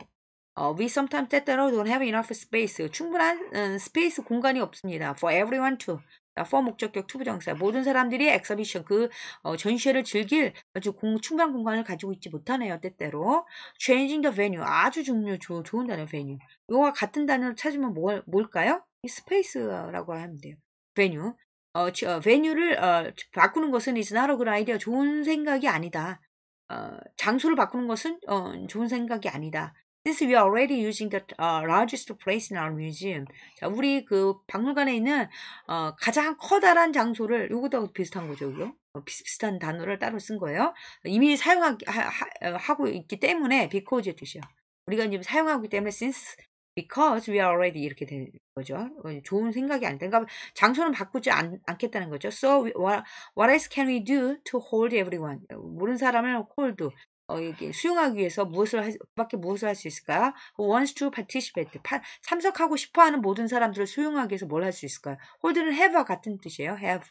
S2: 어, we sometimes 때때로 don't have enough space 충분한 스페이스 어, 공간이 없습니다. For everyone to 아, for 목적격 투부정사 모든 사람들이 엑서비션 그 어, 전시회를 즐길 아주 공, 충분한 공간을 가지고 있지 못하네요. 때때로 changing the venue 아주 중요 조, 좋은 단어 venue 이거와 같은 단어를 찾으면 뭘, 뭘까요? 이 스페이스라고 하면 돼요. venue 어, 어, venue를 어, 바꾸는 것은 is not a good idea 좋은 생각이 아니다. 어, 장소를 바꾸는 것은 어, 좋은 생각이 아니다. This we are already using the largest place in our museum. 자, 우리 그 박물관에 있는 어, 가장 커다란 장소를 요것도 비슷한 거죠, 그죠? 비슷비슷한 단어를 따로 쓴 거예요. 이미 사용하고 있기 때문에 because의 뜻이요. 우리가 지금 사용하기 때문에 since because we are already 이렇게 된 거죠. 좋은 생각이 안 된가 장소는 바꾸지 않, 겠다는 거죠. So what, what else can we do to hold everyone? 모르는 사람을 hold 어, 이게 수용하기 위해서 무엇을 할, 밖에 무엇을 할 수 있을까? wants to participate. 파, 참석하고 싶어 하는 모든 사람들을 수용하기 위해서 뭘 할 수 있을까? 요 hold는 have와 같은 뜻이에요. have.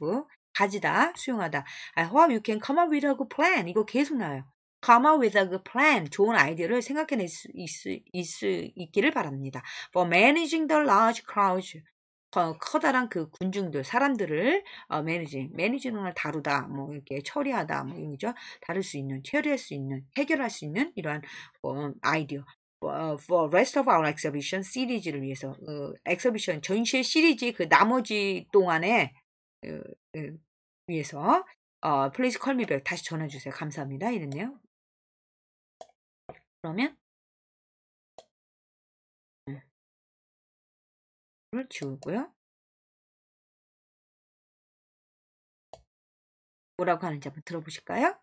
S2: 가지다, 수용하다. I hope you can come up with a good plan. 이거 계속 나와요. come up with a good plan. 좋은 아이디어를 생각해낼 수, 있, 있, 있, 있기를 바랍니다. for managing the large crowds. 어, 커다란 그 군중들 사람들을 어, 매니징 매니징을 다루다 뭐 이렇게 처리하다 뭐 이죠 런 다룰 수 있는 처리할 수 있는 해결할 수 있는 이러한 어, 아이디어 어, for rest of our exhibition 시리즈를 위해서 어, 엑서비션 전시회 시리즈 그 나머지 동안에 어, 어, 위해서 어, 플레이스 컬미백 다시 전화 주세요 감사합니다 이랬네요
S1: 그러면 를 지우고요.
S2: 뭐라고 하는지 한번 들어보실까요?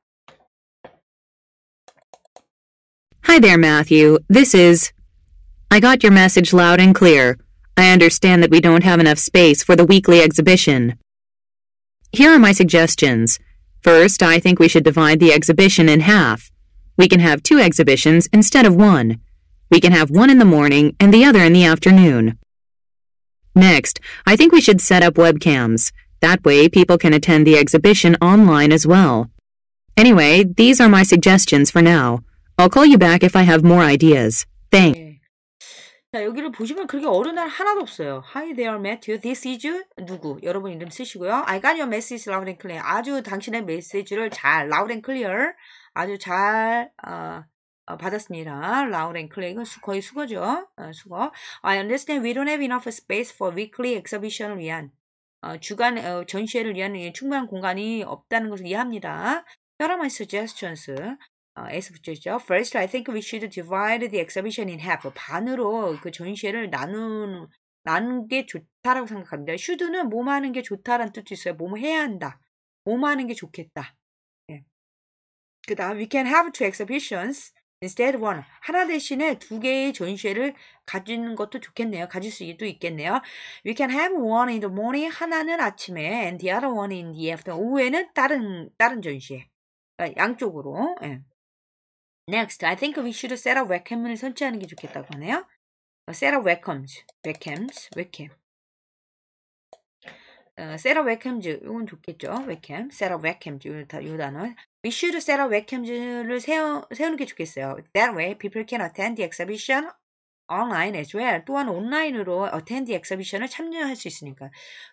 S4: Hi there, Matthew. This is. I got your message loud and clear. I understand that we don't have enough space for the weekly exhibition. Here are my suggestions. First, I think we should divide the exhibition in half. We can have two exhibitions instead of one. We can have one in the morning and the other in the afternoon. Next, I think we should set up webcams. That way, people can attend the exhibition online as well. Anyway, these are my suggestions for now. I'll call you back if I have more ideas. Thanks.
S2: 자, 여기를 보시면 그렇게 어려운 날 하나도 없어요. Hi there, Matthew. This is 누구? 여러분 이름 쓰시고요. I got your message loud and clear. 아주 당신의 메시지를 잘, loud and clear. 아주 잘, 어, 받았습니다. 라울 앤 클레이가 수, 거의 수거죠. 어, 수거. I understand we don't have enough space for weekly exhibition을 위한 어, 주간 어, 전시회를 위한 충분한 공간이 없다는 것을 이해합니다. 여러 가지 suggestions. 어, 에서 붙여있죠. First, I think we should divide the exhibition in half. 반으로 그 전시회를 나누는 나눈 게 좋다라고 생각합니다. should는 몸 하는 게 좋다라는 뜻도 있어요. 몸 해야 한다. 몸 하는 게 좋겠다. 예. 그 다음, we can have two exhibitions. instead one 하나 대신에 두 개의 전시회를 가지는 것도 좋겠네요. 가질 수도 있겠네요. We can have one in the morning 하나는 아침에 and the other one in the afternoon 오후에는 다른 다른 전시회 양쪽으로 예. Next, I think we should set up webcam을 설치하는 게 좋겠다고 하네요. Set up webcams, webcams, webcam. 어, 세라 웨캠즈 이건 좋겠죠. 웨캠, 세라 웨캠즈 이 단어. We should set up 웹캠즈를 세워, 세우는 게 좋겠어요. That way people can attend the exhibition online as well. 또한 온라인으로 attend the exhibition을 참여할 수 있으니까.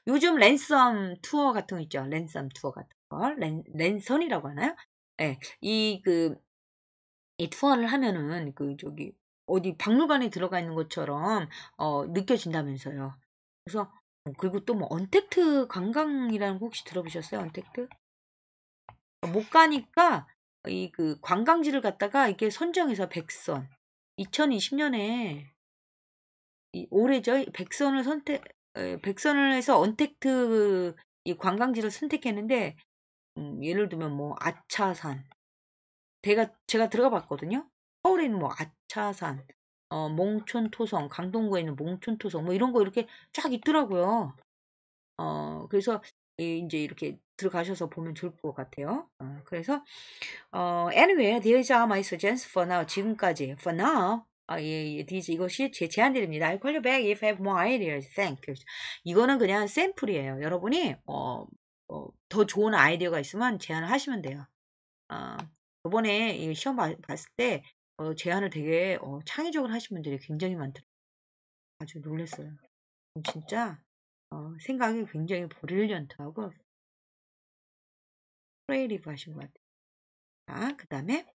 S2: 요즘 랜섬 투어 같은 거 있죠. 랜섬 투어 같은 거. 랜, 랜선이라고 하나요? 예. 네, 이, 그, 이 투어를 하면은, 그, 저기, 어디 박물관에 들어가 있는 것처럼, 어, 느껴진다면서요. 그래서, 어, 그리고 또 뭐 언택트 관광이라는 거 혹시 들어보셨어요? 언택트? 어, 못 가니까 이 그 관광지를 갔다가 이게 선정해서 백선 2020년에 이 올해죠 백선을 선택 백선을 해서 언택트 이 관광지를 선택했는데 음, 예를 들면 뭐 아차산 제가 제가 들어가 봤거든요 서울에 있는 뭐 아차산 어, 몽촌토성, 강동구에 있는 몽촌토성 뭐 이런 거 이렇게 쫙 있더라고요. 어, 그래서 이제 이렇게 들어가셔서 보면 좋을 것 같아요. 어, 그래서 어, anyway, these are my s u g g e s t i o n for now. 지금까지 for now. 아, 예, 예, these 이것이 제제안드입니다 i call you back if I have more ideas. Thank you. 이거는 그냥 샘플이에요. 여러분이 어, 어, 더 좋은 아이디어가 있으면 제안을 하시면 돼요. 어, 이번에 시험 봤을 때 어, 제안을 되게 어, 창의적으로 하신 분들이 굉장히 많더라고요. 아주 놀랐어요. 진짜 어, 생각이 굉장히 브릴리언트하고
S1: 프레이리브 하신 것 같아요. 자, 그 다음에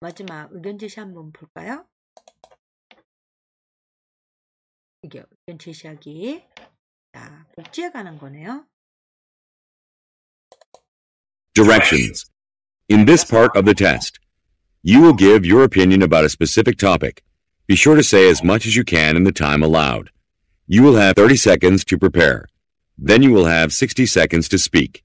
S1: 마지막 의견 제시 한번 볼까요? 이게 의견 제시하기. 자,
S2: 복지에 관한 거네요.
S1: Directions.
S3: In this part of the test, you will give your opinion about a specific topic. Be sure to say as much as you can in the time allowed. You will have 30 seconds to prepare. Then you will have 60 seconds to speak.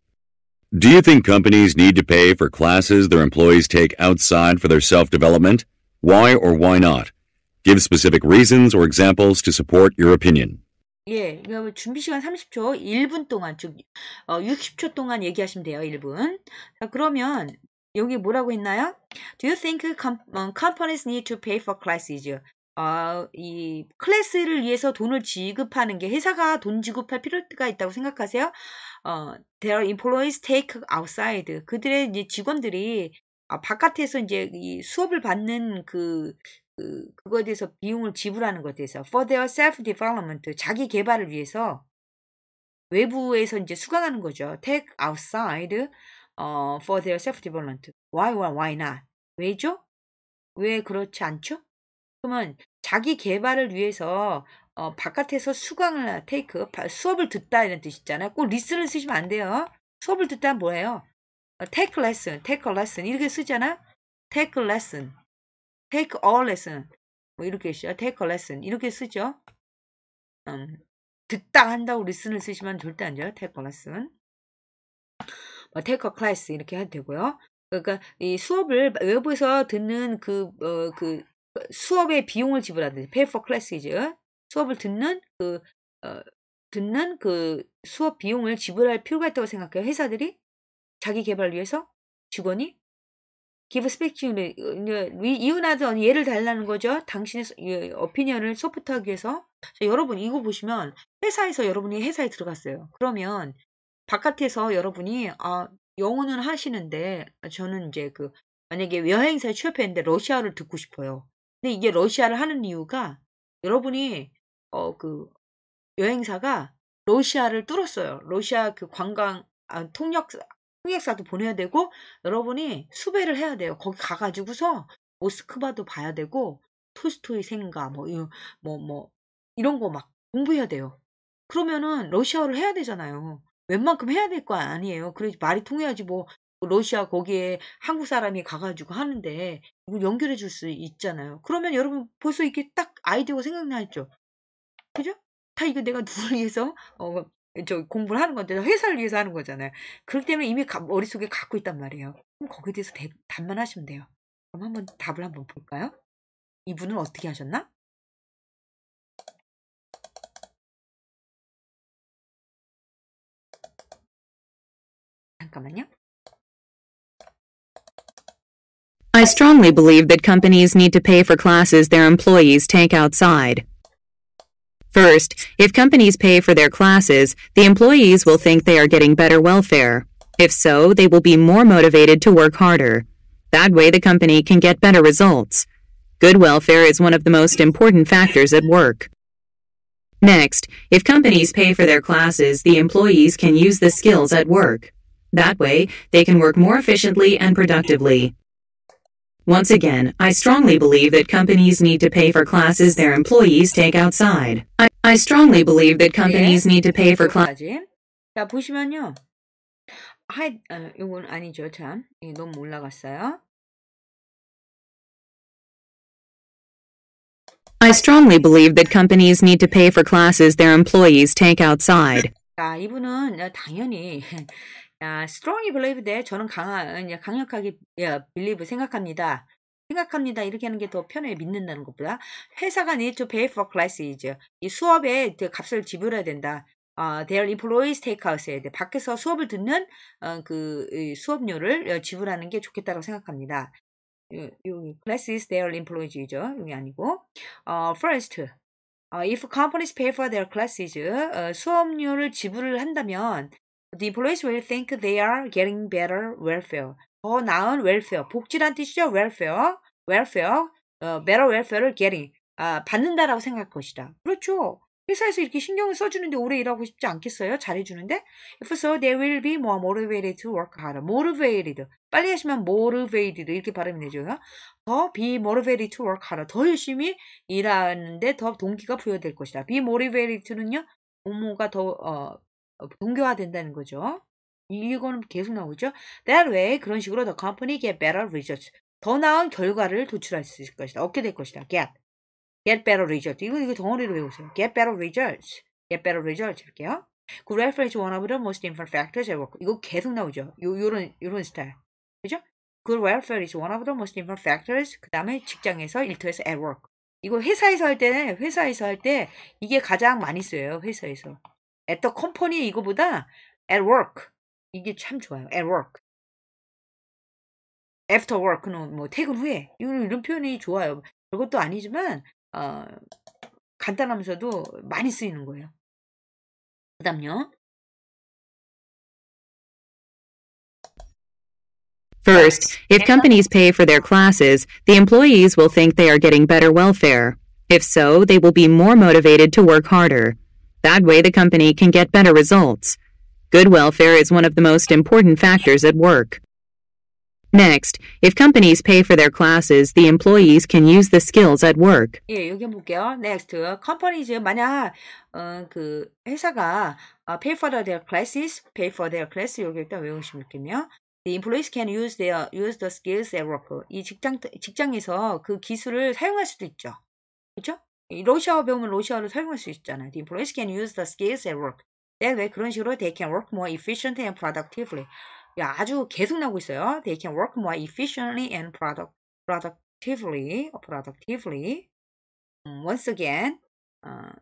S3: Do you think companies need to pay for classes their employees take outside for their self-development? Why or why not? Give specific reasons or examples to support your opinion.
S2: 예, 그러면 준비 시간 30초, 1분 동안, 즉, 어, 60초 동안 얘기하시면 돼요, 1분. 자, 그러면 여기 뭐라고 했나요? Do you think 어, companies need to pay for classes? 어, 이 클래스를 위해서 돈을 지급하는 게 회사가 돈 지급할 필요가 있다고 생각하세요? 어, their employees take outside. 그들의 이제 직원들이 아, 바깥에서 이제 이 수업을 받는 그, 그 그거에 대해서 비용을 지불하는 것에 대해서 for their self development 자기 개발을 위해서 외부에서 이제 수강하는 거죠. take outside 어, for their self-development. Why or why not? 왜죠? 왜 그렇지 않죠? 그러면 자기 개발을 위해서 어, 바깥에서 수강을 테이크 수업을 듣다 이런 뜻이잖아요. 꼭 리슨을 쓰시면 안 돼요. 수업을 듣다 뭐예요? 테이크 레슨, 테이크 레슨 이렇게 쓰잖아. 테이크 레슨, 테이크 어 레슨 뭐 이렇게 쓰죠. 테이크 레슨 이렇게 쓰죠. 음, 듣다 한다고 리슨을 쓰시면 절대 안 돼요. 테이크 레슨. 어, take a class 이렇게 해도 되고요. 그러니까 이 수업을 외부에서 듣는 그, 어, 그 수업의 비용을 지불하는 pay for classes 수업을 듣는 그 어, 듣는 그 수업 비용을 지불할 필요가 있다고 생각해요. 회사들이 자기 개발 위해서 직원이 give s p e a t i v e 이윤하던 예를 달라는 거죠. 당신의 어피니언을 예, 소프트하기 위해서 자, 여러분 이거 보시면 회사에서 여러분이 회사에 들어갔어요. 그러면 바깥에서 여러분이 아, 영어는 하시는데 아, 저는 이제 그 만약에 여행사에 취업했는데 러시아를 듣고 싶어요. 근데 이게 러시아를 하는 이유가 여러분이 어 그 여행사가 러시아를 뚫었어요. 러시아 그 관광 아, 통역 통역사도 보내야 되고 여러분이 수배를 해야 돼요. 거기 가가지고서 모스크바도 봐야 되고 토스토이 생가 뭐뭐뭐 뭐, 뭐, 이런 거 막 공부해야 돼요. 그러면은 러시아를 해야 되잖아요. 웬만큼 해야 될 거 아니에요. 그래지 말이 통해야지 뭐 러시아 거기에 한국 사람이 가가지고 하는데 이걸 연결해 줄 수 있잖아요. 그러면 여러분 벌써 이게 딱 아이디어가 생각나죠. 그죠? 다 이거 내가 누구를 위해서 어, 뭐 저 공부를 하는 건데 회사를 위해서 하는 거잖아요. 그렇기 때문에 이미 가, 머릿속에 갖고 있단 말이에요. 그럼 거기에 대해서 대, 답만 하시면 돼요. 그럼 한번 답을 한번 볼까요? 이분은 어떻게 하셨나?
S1: 잠깐만요.
S4: I strongly believe that companies need to pay for classes their employees take outside. First, if companies pay for their classes, the employees will think they are getting better welfare. If so, they will be more motivated to work harder. That way, the company can get better results. Good welfare is one of the most important factors at work. Next, if companies pay for their classes, the employees can use the skills at work. That way, they can work more efficiently and productively. Once again, I strongly believe that companies need to pay for classes their employees take outside. I, I strongly believe that companies need to pay for classes.
S2: 자, 보시면요. 하이, 어, 이건 아니죠, 참. 예, 너무 올라갔어요.
S4: I strongly believe that companies need to pay for classes their employees take outside.
S2: 자, 이분은 당연히 아, strongly believe 대 저는 강한, 강력하게 예, believe 생각합니다. 생각합니다. 이렇게 하는 게 더 편해요. 믿는다는 것보다. 회사가 need to pay for classes. 이 수업에 값을 지불해야 된다. 어, their employees take out 해야 돼. 밖에서 수업을 듣는 어, 그 수업료를 지불하는 게 좋겠다고 생각합니다. 여기 classes their employees죠. 여기 아니고 어, first if companies pay for their classes 수업료를 지불을 한다면 The employees will think they are getting better welfare. 더 나은 welfare. 복지란 뜻이죠. welfare. welfare. 어, better welfare를 getting. 아, 받는다라고 생각할 것이다. 그렇죠. 회사에서 이렇게 신경을 써주는데 오래 일하고 싶지 않겠어요? 잘해주는데? If so, they will be more motivated to work harder. motivated. 빨리 하시면 motivated. 이렇게 발음이 되죠. 더 be motivated to work harder. 더 열심히 일하는데 더 동기가 부여될 것이다. be motivated는요, 오모가 더, 어, 동교화된다는 거죠. 이거는 계속 나오죠. That way 그런 식으로 the company get better results 더 나은 결과를 도출할 수 있을 것이다. 얻게 될 것이다. Get get better results 이거 이거 덩어리로 외우세요. Get better results get better results 이렇게요. 그 reference one of the most important factors at work 이거 계속 나오죠. 요 요런 요런 스타일 그죠? Good welfare is one of the most important factors. 그 다음에 직장에서 일터에서 at work 이거 회사에서 할 때는 회사에서 할 때 이게 가장 많이 쓰여요. 회사에서 at the company 이거보다 at work 이게 참 좋아요. at work. after work는 뭐 퇴근 후에 이런, 이런 표현이 좋아요. 그것도 아니지만 어, 간단하면서도 많이 쓰이는 거예요. 그다음요.
S1: First,
S4: if companies pay for their classes, the employees will think they are getting better welfare. If so, they will be more motivated to work harder. That way the company can get better results. Good welfare is one of the most important factors at work. Next, if companies pay for their classes, the employees can use the skills at work.
S2: 예, 여기 볼게요. Next, companies 만약 어, 그 회사가 어, pay for their classes, pay for their class 여기 일단 외우시면 되겠네요. The employees can use their use the skills at work. 이 직장 직장에서 그 기술을 사용할 수도 있죠. 그렇죠? 러시아어 배우면 러시아어를 사용할 수 있잖아요. The employees can use the skills at work. That way 그런 식으로 they can work more efficiently and productively. 아주 계속 나오고 있어요. They can work more efficiently and product, productively. productively. once again,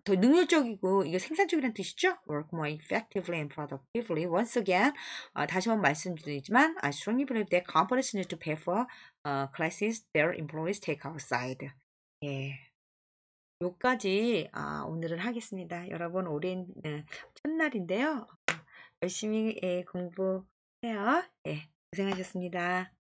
S2: 더 능률적이고 이게 생산적이라는 뜻이죠. Work more effectively and productively. Once again, 다시 한번 말씀드리지만 I strongly believe that companies need to pay for uh, classes their employees take outside. 예. 요까지 아, 오늘은 하겠습니다. 여러분 오랜 네, 첫날인데요. 열심히 예, 공부해요. 예, 고생하셨습니다.